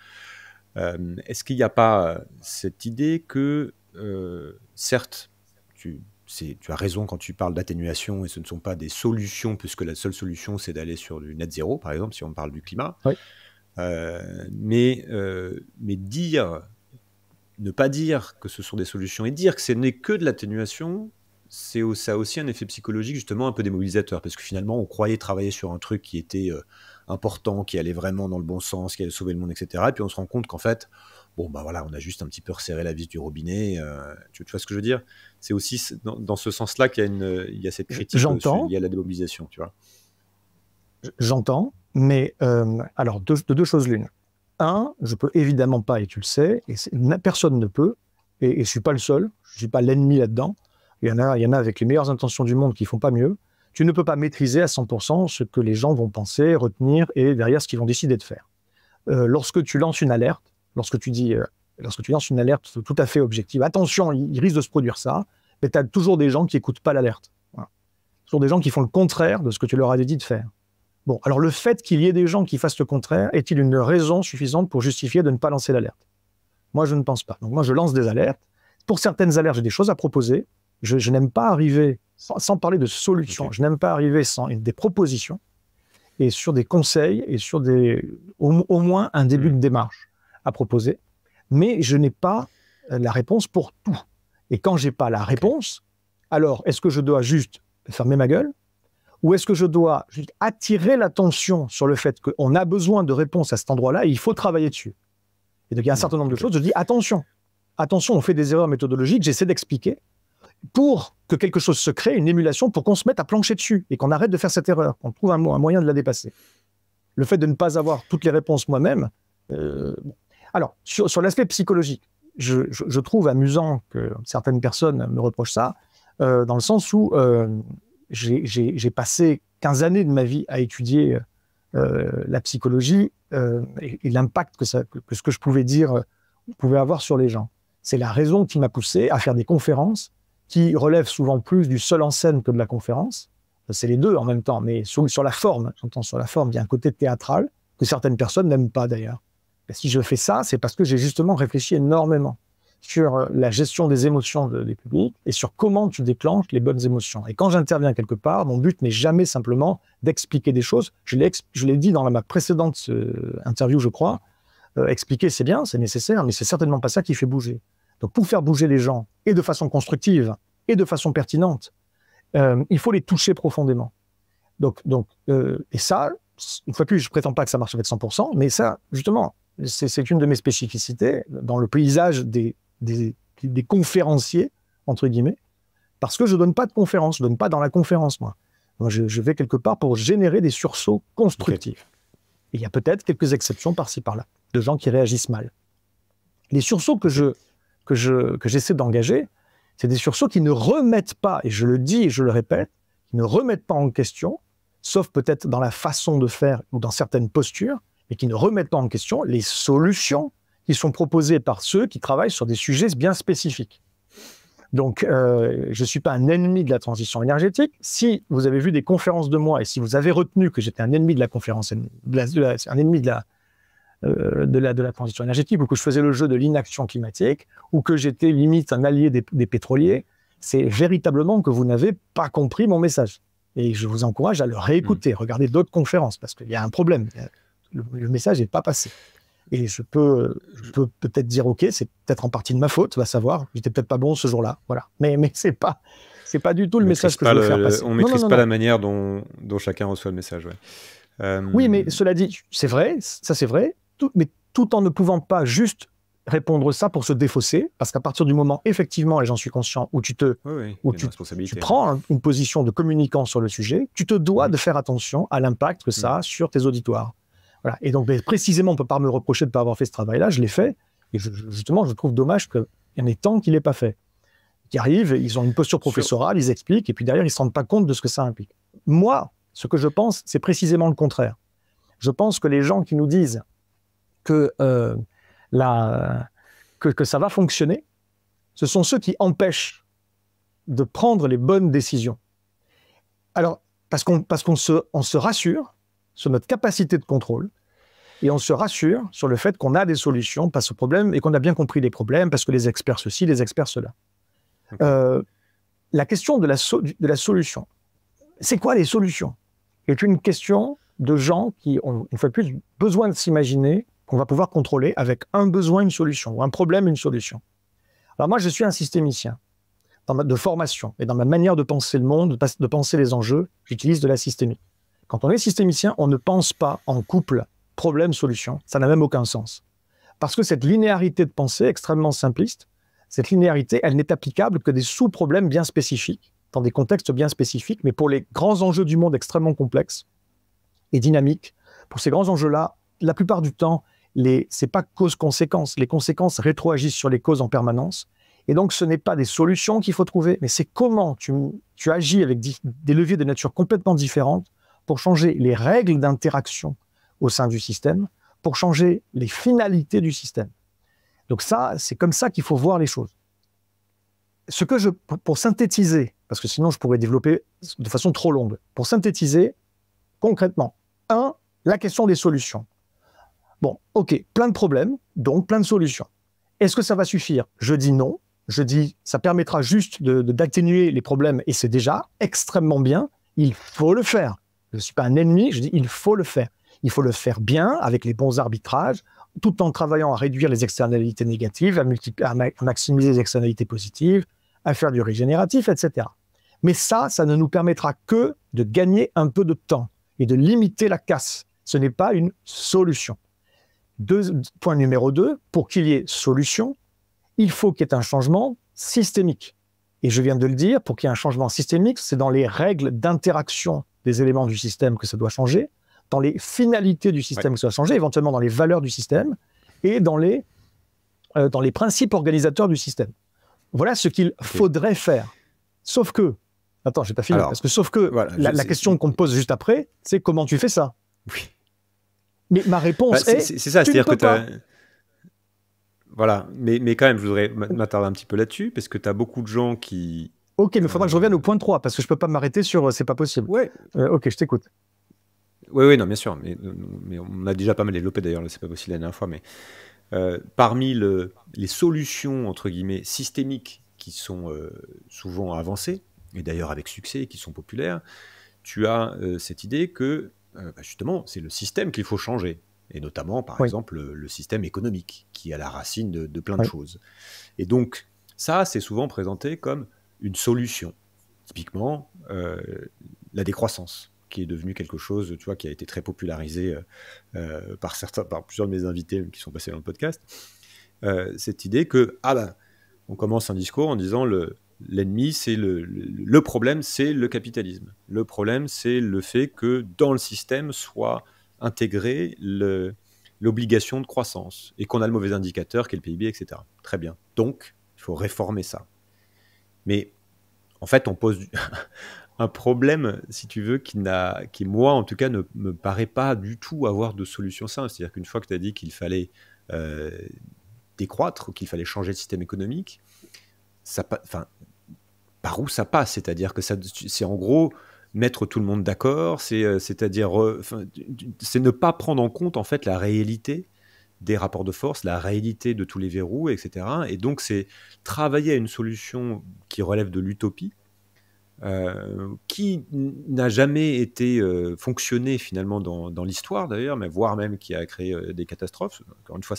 Est-ce qu'il n'y a pas cette idée que, certes, tu tu as raison quand tu parles d'atténuation et ce ne sont pas des solutions, puisque la seule solution, c'est d'aller sur du net zéro, par exemple, si on parle du climat. Euh, euh, mais, dire, ne pas dire que ce sont des solutions et dire que ce n'est que de l'atténuation, c'est ça a aussi un effet psychologique justement un peu démobilisateur, parce que finalement, on croyait travailler sur un truc qui était euh, important, qui allait vraiment dans le bon sens, qui allait sauver le monde, etc. Et puis on se rend compte qu'en fait, bon, ben voilà, on a juste un petit peu resserré la vis du robinet. Euh, tu, vois ce que je veux dire C'est aussi dans, ce sens-là qu'il y, a une, il y a cette critique J'entends. y a la démobilisation, tu vois. J'entends, mais euh, alors, de, deux choses l'une. Un, je peux évidemment pas, et tu le sais, et personne ne peut, et, je je suis pas le seul, je suis pas l'ennemi là-dedans. Il y, en a, il y en a avec les meilleures intentions du monde qui font pas mieux. Tu ne peux pas maîtriser à 100% ce que les gens vont penser, retenir et derrière ce qu'ils vont décider de faire. Euh, lorsque tu lances une alerte, lorsque tu dis, euh, lorsque tu lances une alerte tout à fait objective, attention, il, risque de se produire ça, mais tu as toujours des gens qui n'écoutent pas l'alerte. Toujours des gens qui font le contraire de ce que tu leur as dit de faire. Bon, alors le fait qu'il y ait des gens qui fassent le contraire, est-il une raison suffisante pour justifier de ne pas lancer l'alerte Moi, je ne pense pas. Donc moi, je lance des alertes. Pour certaines alertes, j'ai des choses à proposer. Je, n'aime pas arriver, sans, parler de solution, je n'aime pas arriver sans des propositions et sur des conseils et sur des, au, moins un début mmh. de démarche à proposer, mais je n'ai pas euh, la réponse pour tout. Et quand j'ai pas la réponse, alors est-ce que je dois juste fermer ma gueule ou est-ce que je dois juste attirer l'attention sur le fait qu'on a besoin de réponses à cet endroit-là et il faut travailler dessus Et donc il y a un mm, certain nombre de choses, je dis attention, attention, on fait des erreurs méthodologiques, j'essaie d'expliquer pour que quelque chose se crée, une émulation, pour qu'on se mette à plancher dessus et qu'on arrête de faire cette erreur, qu'on trouve un, un, moyen de la dépasser. Le fait de ne pas avoir toutes les réponses moi-même, euh, alors, sur, l'aspect psychologique, je, trouve amusant que certaines personnes me reprochent ça, euh, dans le sens où euh, j'ai passé 15 années de ma vie à étudier euh, la psychologie et, l'impact que, ce que je pouvais dire pouvait avoir sur les gens. C'est la raison qui m'a poussé à faire des conférences qui relèvent souvent plus du seul en scène que de la conférence. C'est les deux en même temps, mais sur la forme, j'entends sur la forme, il y a un côté théâtral que certaines personnes n'aiment pas d'ailleurs. Bah, si je fais ça, c'est parce que j'ai justement réfléchi énormément sur euh, la gestion des émotions des publics et sur comment tu déclenches les bonnes émotions. Et quand j'interviens quelque part, mon but n'est jamais simplement d'expliquer des choses. Je l'ai dit dans ma précédente euh, interview, je crois. Euh, expliquer, c'est bien, c'est nécessaire, mais c'est certainement pas ça qui fait bouger. Donc pour faire bouger les gens, et de façon constructive, et de façon pertinente, il faut les toucher profondément. Donc, donc et ça, une fois plus, je prétends pas que ça marche avec 100%, mais ça, justement, c'est une de mes spécificités dans le paysage des, conférenciers, entre guillemets, parce que je ne donne pas de conférence, je ne donne pas dans la conférence, moi. je, vais quelque part pour générer des sursauts constructifs. il y a peut-être quelques exceptions par-ci par-là, de gens qui réagissent mal. Les sursauts que que j'essaie d'engager, c'est des sursauts qui ne remettent pas, et je le dis et je le répète, qui ne remettent pas en question, sauf peut-être dans la façon de faire ou dans certaines postures, mais qui ne remettent pas en question les solutions qui sont proposées par ceux qui travaillent sur des sujets bien spécifiques. Donc, euh, je ne suis pas un ennemi de la transition énergétique. Si vous avez vu des conférences de moi et si vous avez retenu que j'étais un ennemi de la conférence, un ennemi de la, euh, de la, de, la, transition énergétique, ou que je faisais le jeu de l'inaction climatique, ou que j'étais limite un allié des, pétroliers, c'est véritablement que vous n'avez pas compris mon message. Et je vous encourage à le réécouter, hmm. regarder d'autres conférences, parce qu'il y a un problème le, message n'est pas passé. Et je peux, peux peut-être dire, OK, c'est peut-être en partie de ma faute, va savoir. J'étais peut-être pas bon ce jour-là. Voilà. Mais, mais c'est pas. C'est pas du tout le message que je veux faire passer. On ne maîtrise pas la manière dont, chacun reçoit le message. Euh, oui, mais cela dit, c'est vrai, ça c'est vrai, mais tout en ne pouvant pas juste répondre ça pour se défausser, parce qu'à partir du moment, effectivement, et j'en suis conscient, où tu te, où tu, prends une position de communicant sur le sujet, tu te dois mm. de faire attention à l'impact que ça mm. a sur tes auditoires. Voilà. Et donc, précisément, on ne peut pas me reprocher de ne pas avoir fait ce travail-là. Je l'ai fait. Et justement, je trouve dommage qu'il y en ait tant qu'il l'aient pas fait. Qui arrivent, ils ont une posture professorale, ils expliquent, et puis derrière, ils ne se rendent pas compte de ce que ça implique. Moi, ce que je pense, c'est précisément le contraire. Je pense que les gens qui nous disent que, euh, ça va fonctionner, ce sont ceux qui empêchent de prendre les bonnes décisions. Alors, parce qu'on se rassure sur notre capacité de contrôle et on se rassure sur le fait qu'on a des solutions face aux problèmes et qu'on a bien compris les problèmes parce que les experts ceci, les experts cela. Euh, la question de la, de la solution, c'est quoi les solutions est une question de gens qui ont une fois de plus besoin de s'imaginer qu'on va pouvoir contrôler avec un besoin, une solution, ou un problème, une solution. Alors moi, je suis un systémicien dans de formation et dans ma manière de penser le monde, de penser les enjeux, j'utilise de la systémie. Quand on est systémicien, on ne pense pas en couple, problème, solution. Ça n'a même aucun sens. Parce que cette linéarité de pensée extrêmement simpliste, cette linéarité, elle n'est applicable que des sous-problèmes bien spécifiques, dans des contextes bien spécifiques, mais pour les grands enjeux du monde extrêmement complexes et dynamiques, pour ces grands enjeux-là, la plupart du temps, ce n'est pas cause-conséquence. Les conséquences rétroagissent sur les causes en permanence. Et donc, ce n'est pas des solutions qu'il faut trouver, mais c'est comment tu, tu agis avec des leviers de nature complètement différente pour changer les règles d'interaction au sein du système, pour changer les finalités du système. Donc ça, c'est comme ça qu'il faut voir les choses. Ce que je, pour synthétiser, parce que sinon je pourrais développer de façon trop longue, pour synthétiser concrètement, un, la question des solutions. Bon, ok, plein de problèmes, donc plein de solutions. Est-ce que ça va suffire Je dis non. Je dis, ça permettra juste d'atténuer les problèmes et c'est déjà extrêmement bien. Il faut le faire je ne suis pas un ennemi, je dis il faut le faire. Il faut le faire bien, avec les bons arbitrages, tout en travaillant à réduire les externalités négatives, à, maximiser les externalités positives, à faire du régénératif, etc. Mais ça, ça ne nous permettra que de gagner un peu de temps et de limiter la casse. Ce n'est pas une solution. Deux, point numéro deux, pour qu'il y ait solution, il faut qu'il y ait un changement systémique. Et je viens de le dire, pour qu'il y ait un changement systémique, c'est dans les règles d'interaction des éléments du système que ça doit changer, dans les finalités du système que ça doit changer, éventuellement dans les valeurs du système et dans les, euh, dans les principes organisateurs du système. Voilà ce qu'il faudrait faire. Sauf que, attends, j'ai pas fini, parce que sauf que la, question qu'on me pose juste après, c'est comment tu fais ça Oui. Mais ma réponse bah, est, c'est ça, c'est-à-dire que tu as... Voilà, mais, mais quand même, je voudrais m'attarder un petit peu là-dessus, parce que tu as beaucoup de gens qui, Ok, mais il faudra que je euh, revienne au point 3 parce que je peux pas m'arrêter sur euh, c'est pas possible. Ouais. Euh, ok, je t'écoute. Oui, oui, non, bien sûr. Mais, mais, on a déjà pas mal développé d'ailleurs, c'est pas possible la dernière fois. Mais parmi le, les solutions, entre guillemets, systémiques qui sont souvent avancées, et d'ailleurs avec succès, qui sont populaires, tu as cette idée que bah, justement, c'est le système qu'il faut changer et notamment par exemple le, système économique qui est à la racine de, plein de choses. Et donc ça, c'est souvent présenté comme une solution. Typiquement, euh, la décroissance, qui est devenue quelque chose, tu vois, qui a été très popularisé euh, euh, par certains, par plusieurs de mes invités qui sont passés dans le podcast. cette idée que ah ben on commence un discours en disant le l'ennemi, c'est le, le, problème, c'est le capitalisme. Le problème, c'est le fait que dans le système soit intégrée l'obligation de croissance et qu'on a le mauvais indicateur qui est le PIB, etc. Très bien. Donc, il faut réformer ça. Mais en fait, on pose un problème, si tu veux, qui, qui moi, en tout cas, ne me paraît pas du tout avoir de solution simple. C'est-à-dire qu'une fois que tu as dit qu'il fallait euh, décroître, qu'il fallait changer le système économique, ça, enfin, par où ça passe C'est-à-dire que c'est en gros mettre tout le monde d'accord, c'est, euh, à dire euh, c'est ne pas prendre en compte en fait la réalité des rapports de force, la réalité de tous les verrous, etc. Et donc c'est travailler à une solution qui relève de l'utopie, euh, qui n'a jamais été euh, fonctionnée finalement dans, l'histoire d'ailleurs, mais voire même qui a créé euh, des catastrophes. Encore une fois,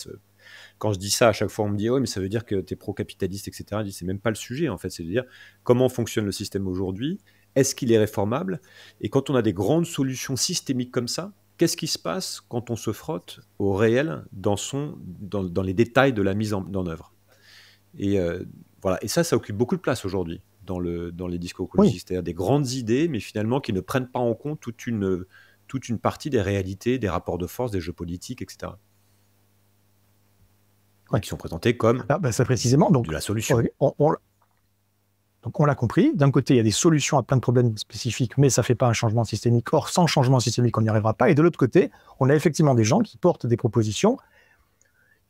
quand je dis ça, à chaque fois on me dit oui, mais ça veut dire que tu es pro-capitaliste, etc. Je c'est même pas le sujet en fait, c'est de dire comment fonctionne le système aujourd'hui, est-ce qu'il est réformable Et quand on a des grandes solutions systémiques comme ça, Qu'est-ce qui se passe quand on se frotte au réel dans, son, dans, les détails de la mise en, œuvre et, euh, voilà. et ça, ça occupe beaucoup de place aujourd'hui dans, le, dans les discours écologistes. C'est-à-dire des grandes idées, mais finalement qui ne prennent pas en compte toute une, toute une partie des réalités, des rapports de force, des jeux politiques, etc. Qui sont présentés comme ah, bah, ça précisément, donc, de la solution on l'a compris, d'un côté, il y a des solutions à plein de problèmes spécifiques, mais ça ne fait pas un changement systémique. Or, sans changement systémique, on n'y arrivera pas. Et de l'autre côté, on a effectivement des gens qui portent des propositions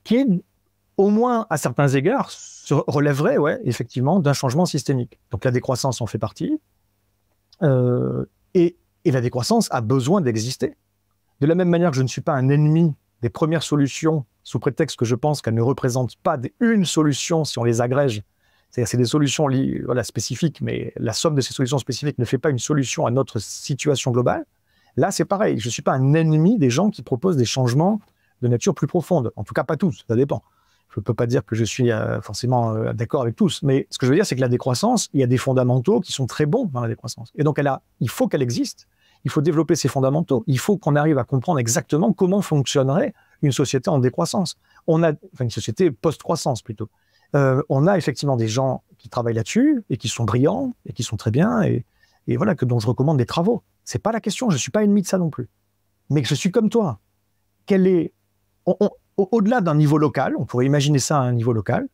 qui, au moins à certains égards, relèveraient ouais, effectivement d'un changement systémique. Donc la décroissance en fait partie. Euh, et, la décroissance a besoin d'exister. De la même manière que je ne suis pas un ennemi des premières solutions, sous prétexte que je pense qu'elles ne représentent pas une solution si on les agrège c'est-à-dire c'est des solutions spécifiques, mais la somme de ces solutions spécifiques ne fait pas une solution à notre situation globale. Là, c'est pareil. Je ne suis pas un ennemi des gens qui proposent des changements de nature plus profonde. En tout cas, pas tous, ça dépend. Je ne peux pas dire que je suis euh, forcément euh, d'accord avec tous, mais ce que je veux dire, c'est que la décroissance, il y a des fondamentaux qui sont très bons dans la décroissance. Et donc, il faut qu'elle existe, il faut développer ces fondamentaux, il faut qu'on arrive à comprendre exactement comment fonctionnerait une société en décroissance. On a, enfin, une société post-croissance plutôt. Euh, on a effectivement des gens qui travaillent là-dessus et qui sont brillants et qui sont très bien et, voilà, que, dont je recommande des travaux. C'est pas la question, je suis pas ennemi de ça non plus. Mais je suis comme toi. Quel est, au-delà d'un niveau local, on pourrait imaginer ça à un niveau local,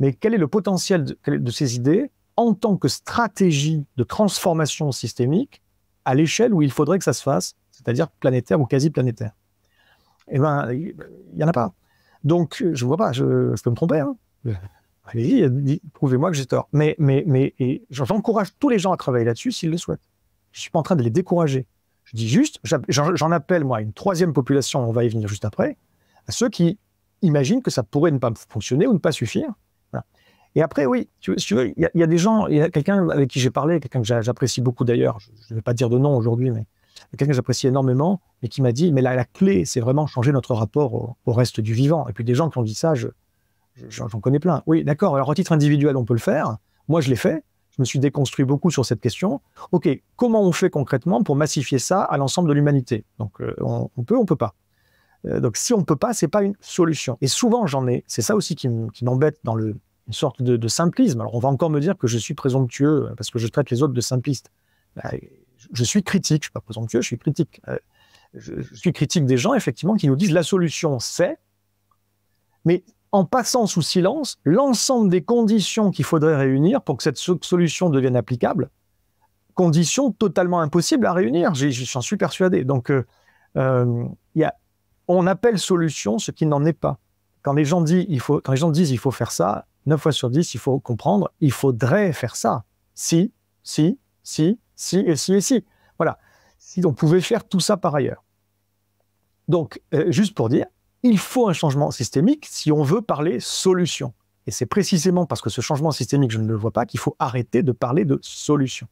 mais quel est le potentiel de, ces idées en tant que stratégie de transformation systémique à l'échelle où il faudrait que ça se fasse, c'est-à-dire planétaire ou quasi planétaire Eh bien, il n'y en a pas. Donc, je ne vois pas, je, je peux me tromper. Hein. Allez-y, prouvez-moi que j'ai tort. Mais, mais, mais j'encourage tous les gens à travailler là-dessus s'ils le souhaitent. Je ne suis pas en train de les décourager. Je dis juste, j'en appelle moi à une troisième population, on va y venir juste après, à ceux qui imaginent que ça pourrait ne pas fonctionner ou ne pas suffire. Et après, oui, tu, tu veux, il y, a des gens, il y a quelqu'un avec qui j'ai parlé, quelqu'un que j'apprécie beaucoup d'ailleurs, je ne vais pas dire de nom aujourd'hui, mais quelqu'un que j'apprécie énormément, mais qui m'a dit, mais la, clé, c'est vraiment changer notre rapport au, reste du vivant. Et puis des gens qui ont dit ça, je, j'en connais plein. Oui, d'accord. Alors, au titre individuel, on peut le faire. Moi, je l'ai fait. Je me suis déconstruit beaucoup sur cette question. OK, comment on fait concrètement pour massifier ça à l'ensemble de l'humanité Donc, euh, on, peut, on ne peut pas. Euh, donc, si on ne peut pas, ce n'est pas une solution. Et souvent, j'en ai. C'est ça aussi qui m'embête dans une sorte de, simplisme. Alors, on va encore me dire que je suis présomptueux euh, parce que je traite les autres de simplistes. Bah, je suis critique. Je suis pas présomptueux, je suis critique. je, je suis critique des gens, effectivement, qui nous disent la solution, c'est. Mais en passant sous silence l'ensemble des conditions qu'il faudrait réunir pour que cette solution devienne applicable, conditions totalement impossibles à réunir, j'en suis persuadé. Donc, euh, euh, on appelle solution ce qui n'en est pas. Quand les, gens disent, il faut, quand les gens disent il faut faire ça, 9 fois sur 10, il faut comprendre, il faudrait faire ça. Si, si, si, si, et si, et si. Voilà. Si on pouvait faire tout ça par ailleurs. Donc, euh, juste pour dire, il faut un changement systémique si on veut parler solution. Et c'est précisément parce que ce changement systémique, je ne le vois pas, qu'il faut arrêter de parler de solution.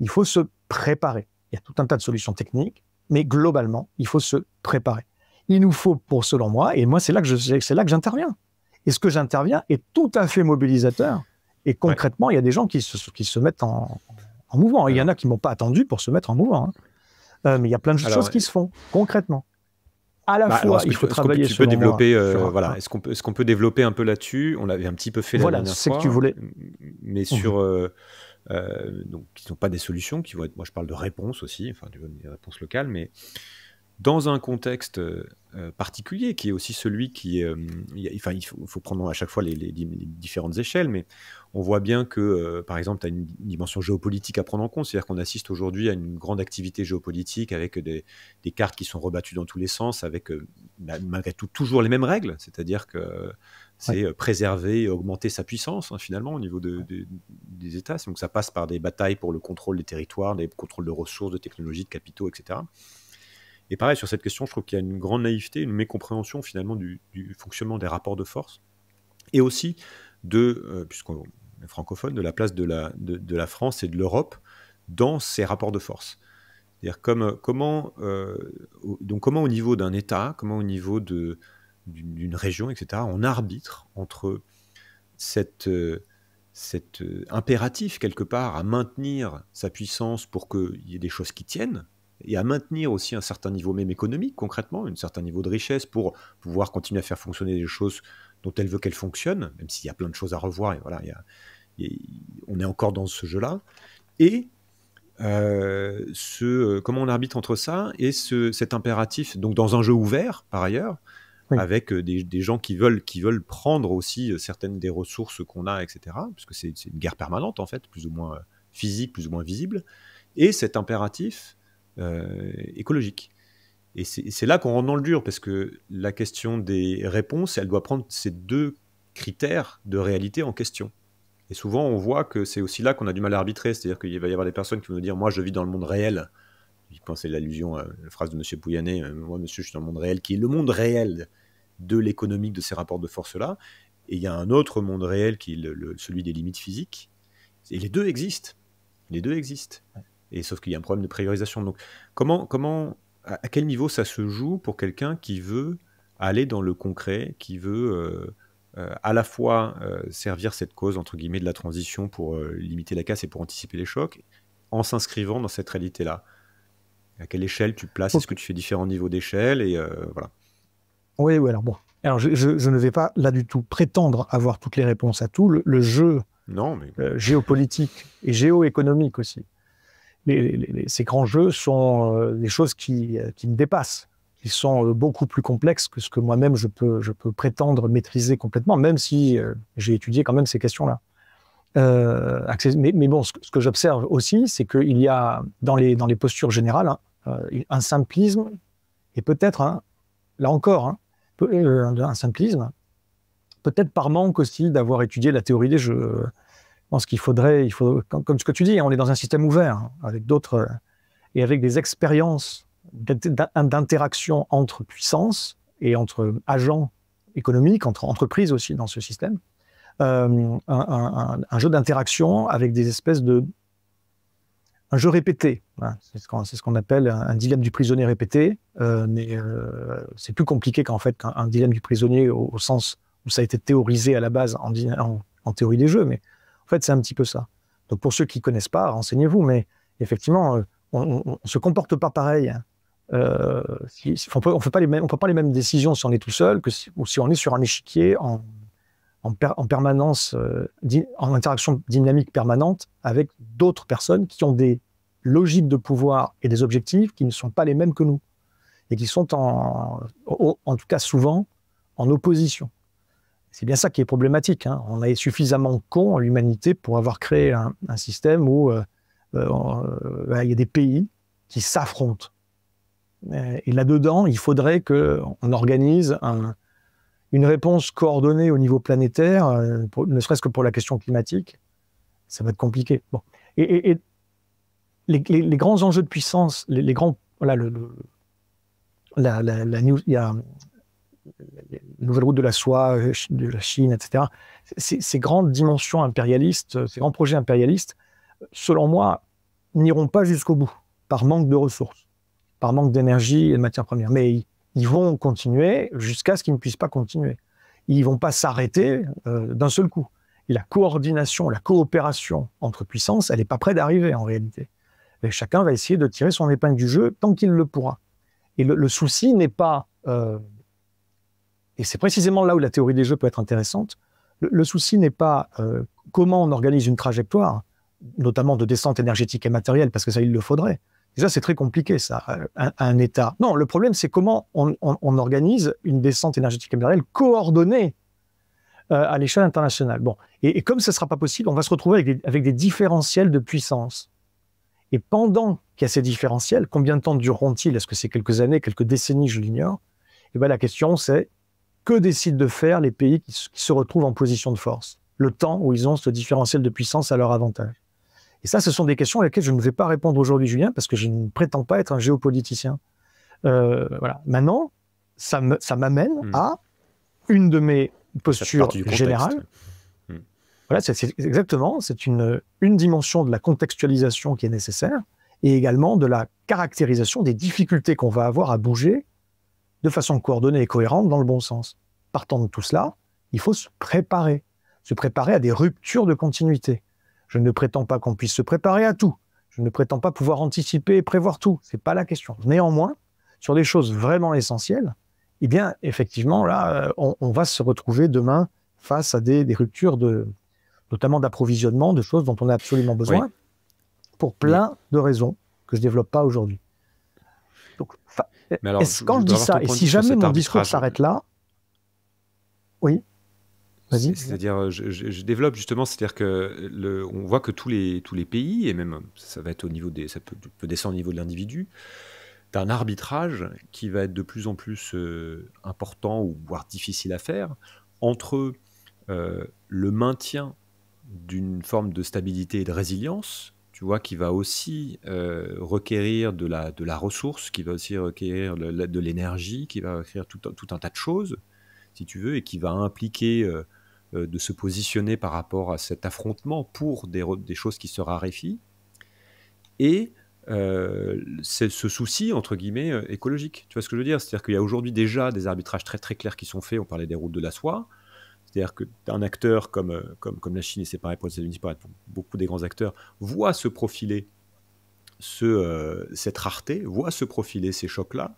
Il faut se préparer. Il y a tout un tas de solutions techniques, mais globalement, il faut se préparer. Il nous faut, pour selon moi, et moi c'est là que je, c'est là que j'interviens. Et ce que j'interviens est tout à fait mobilisateur. Et concrètement, il y a des gens qui se, qui se mettent en, mouvement. Il y en a qui ne m'ont pas attendu pour se mettre en mouvement. Hein. Euh, mais il y a plein de choses qui euh, se font concrètement à la bah, fois, il faut travailler tu peux développer, euh, voilà, est-ce qu'on peut, est qu'on peut développer un peu là-dessus On l'avait un petit peu fait la dernière fois. Voilà, que tu voulais. Mais sur euh, euh, donc qui sont pas des solutions, qui vont être, moi je parle de réponses aussi, enfin des réponses locales, mais dans un contexte euh, particulier qui est aussi celui qui euh, enfin, il faut, prendre à chaque fois les, différentes échelles, mais on voit bien que, euh, par exemple, tu as une dimension géopolitique à prendre en compte. C'est-à-dire qu'on assiste aujourd'hui à une grande activité géopolitique avec des, cartes qui sont rebattues dans tous les sens, avec malgré tout toujours les mêmes règles. C'est-à-dire que c'est préserver et augmenter sa puissance hein, finalement au niveau des États. Donc ça passe par des batailles pour le contrôle des territoires, des contrôles de ressources, de technologies, de capitaux, etc. Et pareil, sur cette question, je trouve qu'il y a une grande naïveté, une mécompréhension finalement du, fonctionnement des rapports de force, et aussi de, euh, puisqu'on est francophone, de la place de la, de, la France et de l'Europe dans ces rapports de force. C'est-à-dire comme, euh, comment, euh, donc comment au niveau d'un État, comment au niveau de, d'une région, etc., on arbitre entre cette... cet impératif quelque part à maintenir sa puissance pour qu'il y ait des choses qui tiennent, et à maintenir aussi un certain niveau même économique, concrètement, un certain niveau de richesse pour pouvoir continuer à faire fonctionner les choses dont elle veut qu'elles fonctionnent, même s'il y a plein de choses à revoir, et voilà, on est encore dans ce jeu-là. Et euh, ce, comment on arbitre entre ça et ce, cet impératif, donc dans un jeu ouvert, par ailleurs, avec des, des, gens qui veulent, qui veulent prendre aussi certaines des ressources qu'on a, etc., puisque c'est une guerre permanente, en fait, plus ou moins euh, physique, plus ou moins visible, et cet impératif euh, écologique. Et c'est là qu'on rentre dans le dur, parce que la question des réponses, elle doit prendre ces deux critères de réalité en question. Et souvent, on voit que c'est aussi là qu'on a du mal à arbitrer, c'est-à-dire qu'il va y avoir des personnes qui vont nous dire Moi, je vis dans le monde réel. Je pense à l'allusion à la phrase de M. Pouyanné euh, Moi, monsieur, je suis dans le monde réel, qui est le monde réel de l'économique, de ces rapports de force-là. Et il y a un autre monde réel qui est le, celui des limites physiques. Et les deux existent. Les deux existent. Et sauf qu'il y a un problème de priorisation. Donc, comment, comment, à quel niveau ça se joue pour quelqu'un qui veut aller dans le concret, qui veut euh, euh, à la fois euh, servir cette cause entre guillemets de la transition pour limiter la casse et pour anticiper les chocs, en s'inscrivant dans cette réalité-là À quelle échelle tu places Est-ce que tu fais différents niveaux d'échelle Et voilà. Oui, oui. Alors bon, alors je, ne vais pas là du tout prétendre avoir toutes les réponses à tout. Le, jeu géopolitique et géoéconomique aussi ces grands jeux sont euh, des choses qui, euh, qui me dépassent qui sont euh, beaucoup plus complexes que ce que moi-même je peux, je peux prétendre maîtriser complètement, même si j'ai étudié quand même ces questions-là. mais, bon, ce, que j'observe aussi, c'est qu'il y a dans les, dans les postures générales hein, un simplisme et peut-être, là encore, hein, un simplisme, peut-être par manque aussi d'avoir étudié la théorie des jeux, je pense qu'il faudrait, il faut, comme, ce que tu dis, on est dans un système ouvert hein, avec d'autres euh, et avec des expériences d'interaction entre puissances et entre agents économiques, entre entreprises aussi dans ce système. Euh, un, jeu d'interaction avec des espèces de. Un jeu répété. Hein. C'est ce qu'on appelle un, dilemme du prisonnier répété. Euh, mais c'est plus compliqué qu'en fait qu'un dilemme du prisonnier au, sens où ça a été théorisé à la base en, en, en théorie des jeux. Mais en fait, c'est un petit peu ça. Donc pour ceux qui ne connaissent pas, renseignez-vous, mais effectivement, euh, on ne se comporte pas pareil. Hein. Euh, on ne peut pas les mêmes décisions si on est tout seul que si, ou si on est sur un échiquier en, permanence, euh, en interaction dynamique permanente avec d'autres personnes qui ont des logiques de pouvoir et des objectifs qui ne sont pas les mêmes que nous et qui sont en, en tout cas souvent en opposition. C'est bien ça qui est problématique. Hein. On est suffisamment con, l'humanité, pour avoir créé un, système où euh, euh, euh, bah, il y a des pays qui s'affrontent. Et là-dedans, il faudrait qu'on organise une réponse coordonnée au niveau planétaire, ne serait-ce que pour la question climatique. Ça va être compliqué. Et, les, grands enjeux de puissance, les, grands. Voilà, la il y a nouvelle route de la soie euh, de la Chine, etc. Ces, grandes dimensions impérialistes, euh, ces grands projets impérialistes, euh, selon moi, n'iront pas jusqu'au bout par manque de ressources, par manque d'énergie et de matières premières. Mais ils, vont continuer jusqu'à ce qu'ils ne puissent pas continuer. Ils vont pas s'arrêter d'un seul coup. La coordination, la coopération entre puissances, elle n'est pas près d'arriver en réalité. Mais chacun va essayer de tirer son épingle du jeu tant qu'il le pourra. Et le, souci n'est pas et c'est précisément là où la théorie des jeux peut être intéressante, le, souci n'est pas euh, comment on organise une trajectoire, notamment de descente énergétique et matérielle, parce que ça, il le faudrait. Déjà, c'est très compliqué, ça, un, État. Non, le problème, c'est comment on, organise une descente énergétique et matérielle coordonnée euh, à l'échelle internationale. Bon, et, comme ce ne sera pas possible, on va se retrouver avec des, avec des différentiels de puissance. Et pendant qu'il y a ces différentiels, combien de temps dureront-ils Est-ce que c'est quelques années, quelques décennies, je l'ignore Et eh bien, la question, c'est que décident de faire les pays qui, se retrouvent en position de force Le temps où ils ont ce différentiel de puissance à leur avantage. Et ça, ce sont des questions à lesquelles je ne vais pas répondre aujourd'hui, Julien, parce que je ne prétends pas être un géopoliticien. Euh, voilà. Maintenant, ça m'amène hmm. à une de mes postures générales. Hmm. Voilà, c'est exactement, c'est une dimension de la contextualisation qui est nécessaire et également de la caractérisation des difficultés qu'on va avoir à bouger de façon coordonnée et cohérente dans le bon sens. Partant de tout cela, il faut se préparer, se préparer à des ruptures de continuité. Je ne prétends pas qu'on puisse se préparer à tout. Je ne prétends pas pouvoir anticiper et prévoir tout. Ce n'est pas la question. Néanmoins, sur des choses vraiment essentielles, eh bien, effectivement, là, euh, on, va se retrouver demain face à des, ruptures de, notamment d'approvisionnement, de choses dont on a absolument besoin, pour plein de raisons que je ne développe pas aujourd'hui. Donc, quand je, dis ça, et si jamais mon discours s'arrête là, oui. C'est-à-dire, euh, je, je, développe justement, c'est-à-dire que on voit que tous les, tous les pays, et même ça va être au niveau des, ça peut, descendre au niveau de l'individu, d'un arbitrage qui va être de plus en plus euh, important ou voire difficile à faire entre euh, le maintien d'une forme de stabilité et de résilience tu vois, qui va aussi euh, requérir de la, ressource, qui va aussi requérir de, l'énergie, qui va requérir tout, un tas de choses, si tu veux, et qui va impliquer euh, euh, de se positionner par rapport à cet affrontement pour des, choses qui se raréfient. Et c'est ce souci, entre guillemets, écologique. Tu vois ce que je veux dire C'est-à-dire qu'il y a aujourd'hui déjà des arbitrages très très clairs qui sont faits, on parlait des routes de la soie, c'est-à-dire qu'un acteur comme, euh, comme, comme la Chine, et c'est pareil pour les États-Unis, pour beaucoup des grands acteurs, voit se profiler euh, cette rareté, voit se profiler ces chocs-là,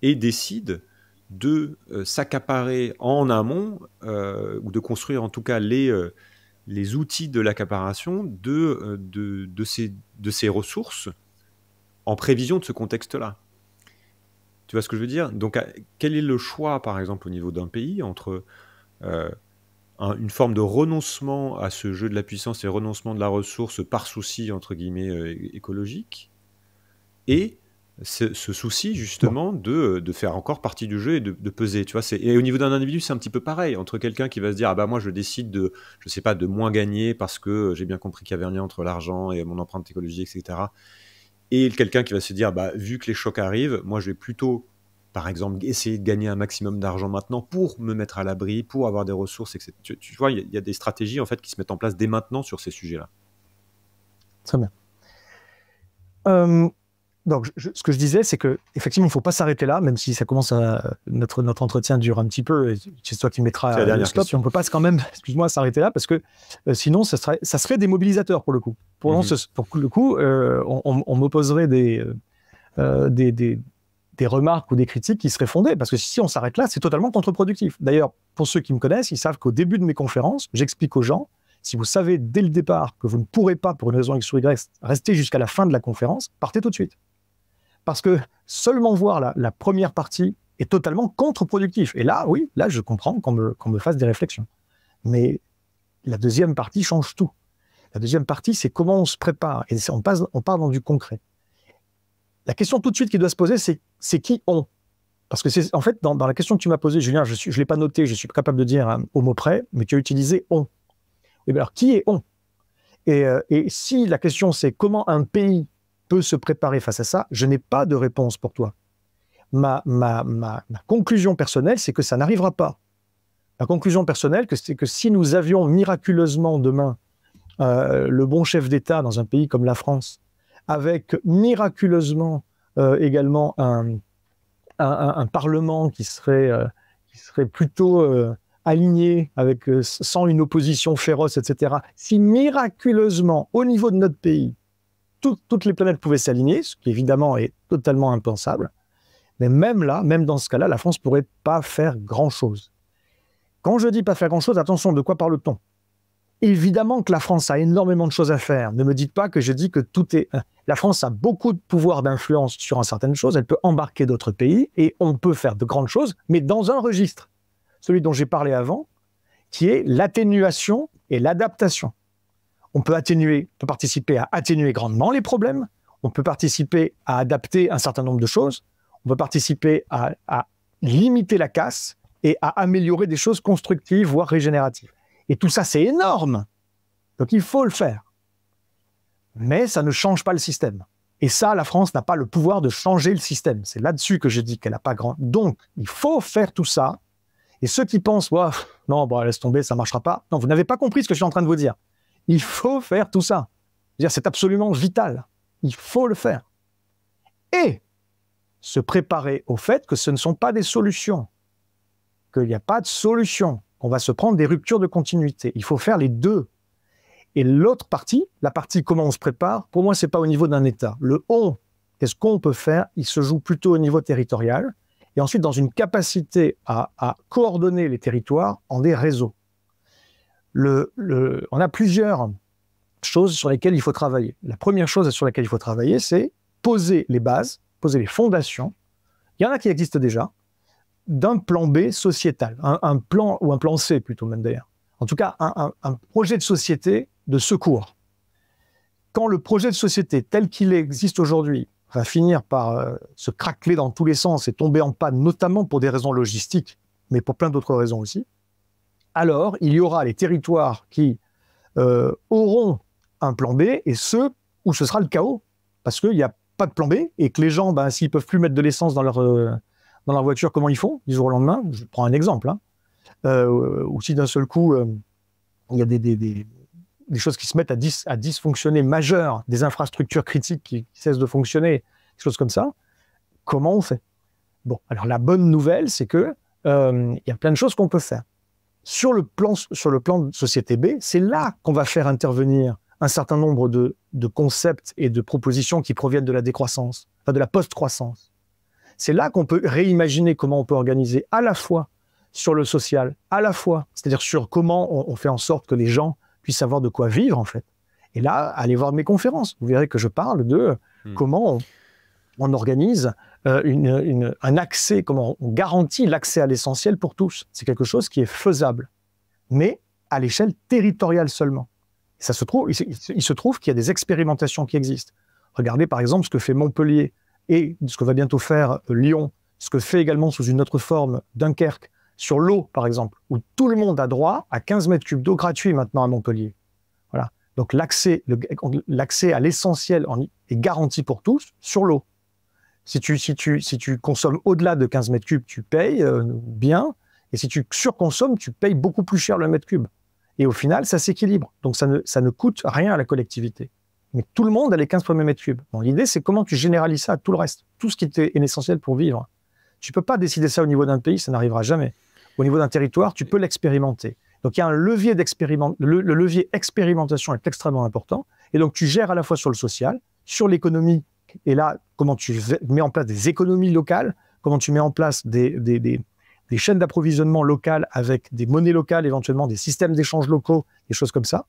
et décide de euh, s'accaparer en amont, ou de construire en tout cas les, les outils de l'accaparation de, de, ces, de ces ressources en prévision de ce contexte-là. Tu vois ce que je veux dire Donc, quel est le choix, par exemple, au niveau d'un pays entre euh, une forme de renoncement à ce jeu de la puissance et renoncement de la ressource par souci, entre guillemets, euh, écologique. Et ce, souci justement de, de, faire encore partie du jeu et de, peser. Tu vois, et au niveau d'un individu, c'est un petit peu pareil. Entre quelqu'un qui va se dire ah bah moi je décide de je sais pas de moins gagner parce que j'ai bien compris qu'il y avait un lien entre l'argent et mon empreinte écologique etc. Et quelqu'un qui va se dire bah vu que les chocs arrivent, moi je vais plutôt par exemple, essayer de gagner un maximum d'argent maintenant pour me mettre à l'abri, pour avoir des ressources, etc. Tu, vois, il y, a des stratégies en fait qui se mettent en place dès maintenant sur ces sujets-là. Très bien. Hum, donc, ce que je disais, c'est que effectivement, il ne faut pas s'arrêter là, même si ça commence à notre notre entretien dure un petit peu. C'est toi qui mettra la dernière le stop. Question. On ne peut pas quand même, excuse-moi, s'arrêter là parce que euh, sinon, ça serait ça serait des mobilisateurs pour le coup. Pour, mhm. pour le coup, euh, on, m'opposerait des, euh, des, des des remarques ou des critiques qui seraient fondées, parce que si on s'arrête là, c'est totalement contre-productif. D'ailleurs, pour ceux qui me connaissent, ils savent qu'au début de mes conférences, j'explique aux gens, si vous savez dès le départ que vous ne pourrez pas, pour une raison X ou Y, rester jusqu'à la fin de la conférence, partez tout de suite. Parce que seulement voir la, première partie est totalement contre-productif. Et là, oui, là, je comprends qu'on me, fasse des réflexions. Mais la deuxième partie change tout. La deuxième partie, c'est comment on se prépare. Et on, passe, on part dans du concret. La question tout de suite qui doit se poser, c'est qui on Parce que c'est en fait, dans, la question que tu m'as posée, Julien, je ne l'ai pas noté, je suis capable de dire hein, au mot près, mais tu as utilisé on. Et eh bien alors, qui est on euh, et, si la question c'est comment un pays peut se préparer face à ça, je n'ai pas de réponse pour toi. Ma, conclusion personnelle, c'est que ça n'arrivera pas. Ma conclusion personnelle, c'est que si nous avions miraculeusement demain euh, le bon chef d'État dans un pays comme la France, avec miraculeusement euh, également un, parlement qui serait, euh, qui serait plutôt euh, aligné, avec, sans une opposition féroce, etc. Si miraculeusement, au niveau de notre pays, toutes les planètes pouvaient s'aligner, ce qui évidemment est totalement impensable, mais même là, même dans ce cas-là, la France ne pourrait pas faire grand-chose. Quand je dis pas faire grand-chose, attention, de quoi parle-t-on Évidemment que la France a énormément de choses à faire. Ne me dites pas que je dis que tout est... Euh, la France a beaucoup de pouvoir d'influence sur un certaines choses, elle peut embarquer d'autres pays et on peut faire de grandes choses, mais dans un registre, celui dont j'ai parlé avant, qui est l'atténuation et l'adaptation. On peut atténuer, peut participer à atténuer grandement les problèmes, on peut participer à adapter un certain nombre de choses, on peut participer à limiter la casse et à améliorer des choses constructives, voire régénératives. Et tout ça, c'est énorme. Donc il faut le faire. Mais ça ne change pas le système. Et ça, la France n'a pas le pouvoir de changer le système. C'est là-dessus que je dis qu'elle n'a pas grand. Donc, il faut faire tout ça. Et ceux qui pensent, non, bon, bah, laisse tomber, ça ne marchera pas. Non, vous n'avez pas compris ce que je suis en train de vous dire. Il faut faire tout ça. C'est absolument vital. Il faut le faire. Et se préparer au fait que ce ne sont pas des solutions, qu'il n'y a pas de solution, on va se prendre des ruptures de continuité. Il faut faire les deux. Et l'autre partie, la partie comment on se prépare, pour moi, ce n'est pas au niveau d'un État. Le on, qu'est-ce qu'on peut faire Il se joue plutôt au niveau territorial et ensuite dans une capacité à, coordonner les territoires en des réseaux. on a plusieurs choses sur lesquelles il faut travailler. La première chose sur laquelle il faut travailler, c'est poser les bases, poser les fondations. Il y en a qui existent déjà, d'un plan B sociétal, un, plan ou un plan C plutôt même d'ailleurs. En tout cas, un, projet de société de secours. Quand le projet de société tel qu'il existe aujourd'hui va finir par euh, se craqueler dans tous les sens et tomber en panne, notamment pour des raisons logistiques, mais pour plein d'autres raisons aussi, alors il y aura les territoires qui euh, auront un plan B et ceux où ce sera le chaos, parce qu'il n'y a pas de plan B et que les gens, ben, s'ils peuvent plus mettre de l'essence dans leur... Euh, dans la voiture, comment ils font du jour au lendemain Je prends un exemple. Hein. Euh, ou si d'un seul coup, euh, il y a des, choses qui se mettent à, dysfonctionner majeures, des infrastructures critiques qui, cessent de fonctionner, des choses comme ça, comment on fait Bon, alors la bonne nouvelle, c'est que euh, il y a plein de choses qu'on peut faire. Sur le plan, sur le plan de société B, c'est là qu'on va faire intervenir un certain nombre de, de, concepts et de propositions qui proviennent de la décroissance, enfin de la post-croissance. C'est là qu'on peut réimaginer comment on peut organiser à la fois sur le social, à la fois, c'est-à-dire sur comment on, fait en sorte que les gens puissent avoir de quoi vivre en fait. Et là, allez voir mes conférences, vous verrez que je parle de euh, hmm. comment on, organise euh, un accès, comment on garantit l'accès à l'essentiel pour tous. C'est quelque chose qui est faisable, mais à l'échelle territoriale seulement. ça trouve, il se trouve qu'il y a des expérimentations qui existent. Regardez par exemple ce que fait Montpellier et ce que va bientôt faire euh, Lyon, ce que fait également sous une autre forme Dunkerque, sur l'eau par exemple, où tout le monde a droit à 15 mètres cubes d'eau gratuit maintenant à Montpellier. Voilà. Donc l'accès à l'essentiel est garanti pour tous sur l'eau. Si tu, si, consommes au-delà de 15 mètres cubes, tu payes euh, bien. Et si tu surconsommes, tu payes beaucoup plus cher le mètre cube. Et au final, ça s'équilibre. Donc ne, ça ne coûte rien à la collectivité mais tout le monde a les 15 premiers mètres cubes. Bon, L'idée, c'est comment tu généralises ça à tout le reste, tout ce qui est essentiel pour vivre. Tu ne peux pas décider ça au niveau d'un pays, ça n'arrivera jamais. Au niveau d'un territoire, tu peux l'expérimenter. Donc il y a un levier d'expérimentation, le, levier expérimentation est extrêmement important. Et donc tu gères à la fois sur le social, sur l'économie, et là, comment tu mets en place des économies locales, comment tu mets en place des, des chaînes d'approvisionnement locales avec des monnaies locales, éventuellement des systèmes d'échange locaux, des choses comme ça.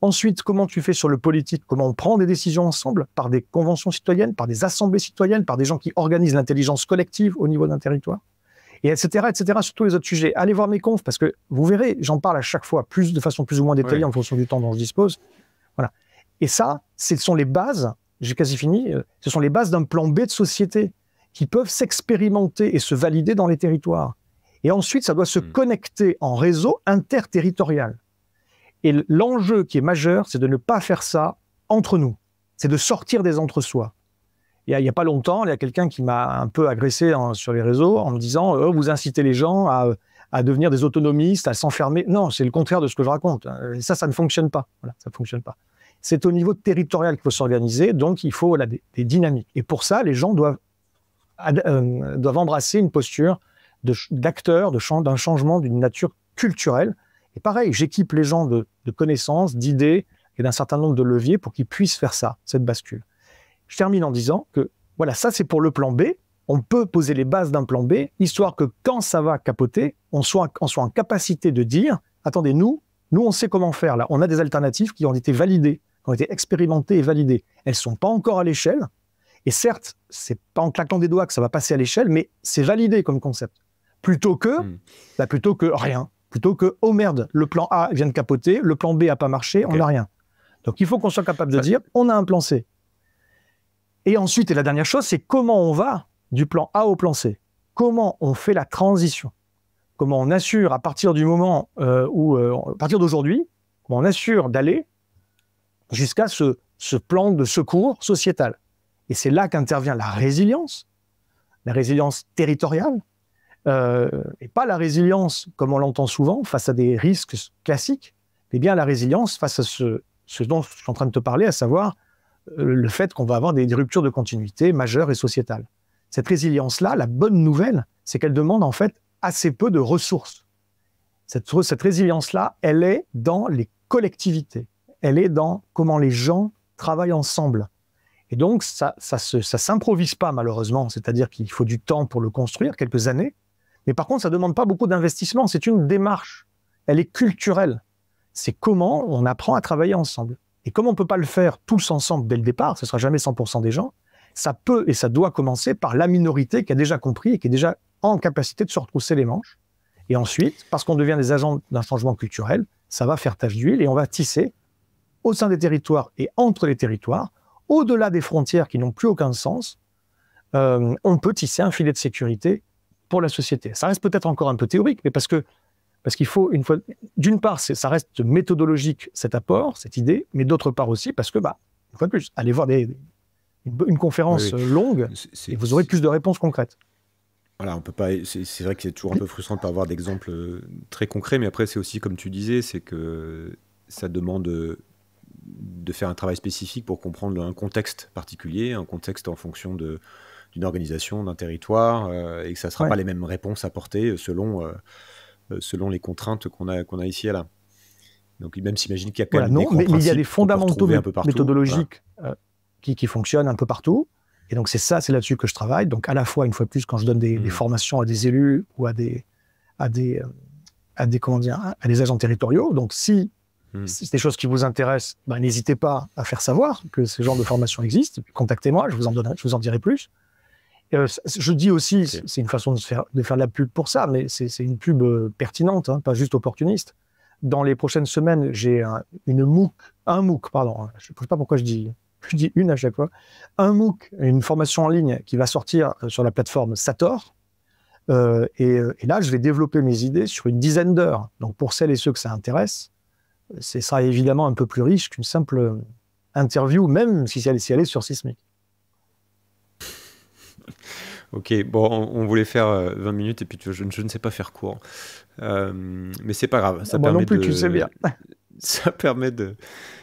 Ensuite, comment tu fais sur le politique Comment on prend des décisions ensemble par des conventions citoyennes, par des assemblées citoyennes, par des gens qui organisent l'intelligence collective au niveau d'un territoire et etc., etc., sur tous les autres sujets. Allez voir mes confs, parce que vous verrez, j'en parle à chaque fois plus, de façon plus ou moins détaillée en fonction du temps dont je dispose. Voilà. Et ça, ce sont les bases, j'ai quasi fini, euh, ce sont les bases d'un plan B de société qui peuvent s'expérimenter et se valider dans les territoires. Et ensuite, ça doit se hmm. connecter en réseau interterritorial. Et l'enjeu qui est majeur, c'est de ne pas faire ça entre nous. C'est de sortir des entre-soi. Il n'y a, pas longtemps, il y a quelqu'un qui m'a un peu agressé sur les réseaux en me disant oh, Vous incitez les gens à, devenir des autonomistes, à s'enfermer. Non, c'est le contraire de ce que je raconte. Euh, ça, ça ne fonctionne pas. ça fonctionne pas. C'est au niveau territorial qu'il faut s'organiser, donc il faut des, dynamiques. Et pour ça, les gens doivent, euh, doivent embrasser une posture d'acteur, d'un changement d'une nature culturelle et pareil, j'équipe les gens de, connaissances, d'idées et d'un certain nombre de leviers pour qu'ils puissent faire ça, cette bascule. Je termine en disant que voilà, ça c'est pour le plan B. On peut poser les bases d'un plan B, histoire que quand ça va capoter, on soit, en capacité de dire, attendez, nous, nous on sait comment faire là. On a des alternatives qui ont été validées, qui ont été expérimentées et validées. Elles ne sont pas encore à l'échelle. Et certes, c'est pas en claquant des doigts que ça va passer à l'échelle, mais c'est validé comme concept. Plutôt que, hmm. bah, plutôt que rien plutôt que oh merde, le plan A vient de capoter, le plan B a pas marché, on n'a rien. Donc il faut qu'on soit capable de dire on a un plan C. Et ensuite, et la dernière chose, c'est comment on va du plan A au plan C. Comment on fait la transition Comment on assure à partir du moment euh, où, euh, à partir d'aujourd'hui, on assure d'aller jusqu'à ce plan de secours sociétal. Et c'est là qu'intervient la résilience, la résilience territoriale, euh, et pas la résilience, comme on l'entend souvent, face à des risques classiques, mais bien la résilience face à ce, dont je suis en train de te parler, à savoir euh, le fait qu'on va avoir des, ruptures de continuité majeures et sociétales. Cette résilience-là, la bonne nouvelle, c'est qu'elle demande en fait assez peu de ressources. Cette, résilience-là, elle est dans les collectivités, elle est dans comment les gens travaillent ensemble. Et donc, ça ne ça s'improvise pas malheureusement, c'est-à-dire qu'il faut du temps pour le construire, quelques années, mais par contre, ça ne demande pas beaucoup d'investissement. C'est une démarche. Elle est culturelle. C'est comment on apprend à travailler ensemble. Et comme on ne peut pas le faire tous ensemble dès le départ, ce ne sera jamais 100% des gens, ça peut et ça doit commencer par la minorité qui a déjà compris et qui est déjà en capacité de se retrousser les manches. Et ensuite, parce qu'on devient des agents d'un changement culturel, ça va faire tache d'huile et on va tisser au sein des territoires et entre les territoires, au-delà des frontières qui n'ont plus aucun sens, euh, on peut tisser un filet de sécurité pour la société. Ça reste peut-être encore un peu théorique, mais parce que parce qu'il faut une fois d'une part, ça reste méthodologique cet apport, cette idée, mais d'autre part aussi parce que bah une fois de plus, allez voir des, une, conférence euh, longue et vous aurez plus de réponses concrètes. Voilà, on peut pas. C'est vrai que c'est toujours un peu frustrant de pas avoir d'exemples euh, très concrets, mais après c'est aussi comme tu disais, c'est que ça demande euh, de faire un travail spécifique pour comprendre un contexte particulier, un contexte en fonction de d'une organisation, d'un territoire, euh, et que ça ne sera pas les mêmes réponses apportées euh, selon, euh, selon les contraintes qu'on a, qu'on a ici et là. Donc même s'imagine qu'il y a quand même des il y a des fondamentaux méthodologiques qui, qui, fonctionnent un peu partout. Et donc c'est ça, c'est là-dessus que je travaille. Donc à la fois, une fois de plus, quand je donne des, mmh. formations à des élus ou à des, à des, à des, comment dire, à des agents territoriaux. Donc, si mmh. c'est des choses qui vous intéressent, ben, n'hésitez pas à faire savoir que ce genre de formation existe. Contactez-moi, je vous en donnerai, je vous en dirai plus. Euh, je dis aussi, c'est une façon de faire, de faire de la pub pour ça, mais c'est une pub euh, pertinente, hein, pas juste opportuniste. Dans les prochaines semaines, j'ai un, une MOOC, un MOOC, pardon, hein, je ne sais pas pourquoi je dis, je dis une à chaque fois, un MOOC, une formation en ligne qui va sortir euh, sur la plateforme Sator. et, là, je vais développer mes idées sur une dizaine d'heures. Donc pour celles et ceux que ça intéresse, ce sera évidemment un peu plus riche qu'une simple interview, même si si elle est sur Sismic. ok, bon, on, voulait faire 20 euh, minutes et puis je, ne sais pas faire court. Euh, mais c'est pas grave. Ça ah, permet non plus, de, tu sais bien. ça permet de.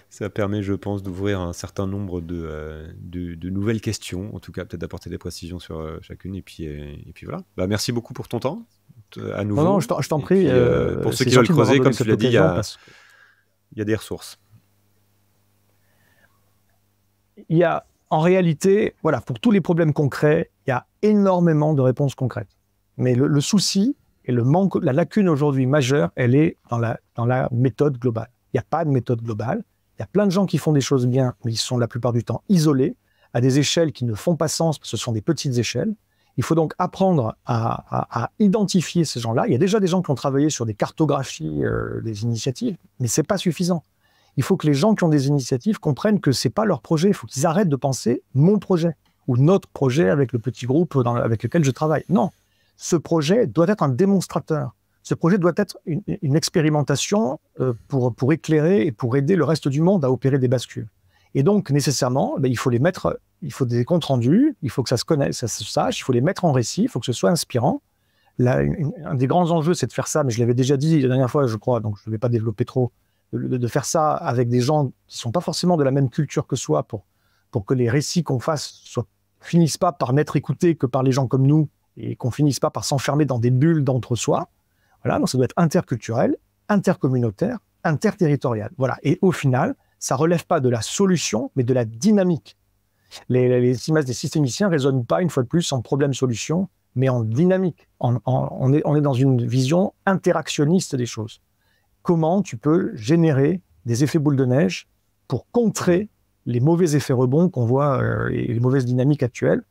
Ça permet, je pense, d'ouvrir un certain nombre de, euh, de, nouvelles questions, en tout cas peut-être d'apporter des précisions sur euh, chacune. Et puis, et puis voilà. Bah, merci beaucoup pour ton temps, à nouveau. Non, non je t'en prie. pour ceux qui veulent creuser, comme tu l'as dit, il y, a, il y a des ressources. Il y a, en réalité, voilà, pour tous les problèmes concrets, il y a énormément de réponses concrètes. Mais le, souci et le manque, la lacune aujourd'hui majeure, elle est dans la, méthode globale. Il n'y a pas de méthode globale. Il y a plein de gens qui font des choses bien, mais ils sont la plupart du temps isolés, à des échelles qui ne font pas sens, parce que ce sont des petites échelles. Il faut donc apprendre à, identifier ces gens-là. Il y a déjà des gens qui ont travaillé sur des cartographies euh, des initiatives, mais ce n'est pas suffisant. Il faut que les gens qui ont des initiatives comprennent que ce n'est pas leur projet. Il faut qu'ils arrêtent de penser mon projet ou notre projet avec le petit groupe avec lequel je travaille. Non, ce projet doit être un démonstrateur. Ce projet doit être une, expérimentation euh, pour, pour éclairer et pour aider le reste du monde à opérer des bascules. Et donc, nécessairement, ben, il faut les mettre, il faut des comptes rendus, il faut que ça se connaisse, ça se sache, il faut les mettre en récit, il faut que ce soit inspirant. Là, un des grands enjeux, c'est de faire ça, mais je l'avais déjà dit la dernière fois, je crois, donc je ne vais pas développer trop, de, faire ça avec des gens qui ne sont pas forcément de la même culture que soi pour, pour que les récits qu'on fasse soient finissent pas par n'être écoutés que par les gens comme nous et qu'on finisse pas par s'enfermer dans des bulles d'entre-soi. Voilà, donc ça doit être interculturel, intercommunautaire, interterritorial. Voilà, et au final, ça relève pas de la solution, mais de la dynamique. Les, les images des systémiciens résonnent pas, une fois de plus, en problème-solution, mais en dynamique. on, est, on est dans une vision interactionniste des choses. Comment tu peux générer des effets boules de neige pour contrer les mauvais effets rebonds qu'on voit euh, et les mauvaises dynamiques actuelles.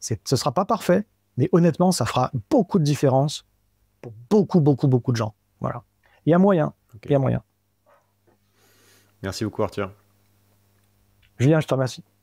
Ce ne sera pas parfait, mais honnêtement, ça fera beaucoup de différence pour beaucoup, beaucoup, beaucoup de gens. Voilà. Il y a moyen. Il y a moyen. Merci beaucoup, Arthur. Julien, je te remercie.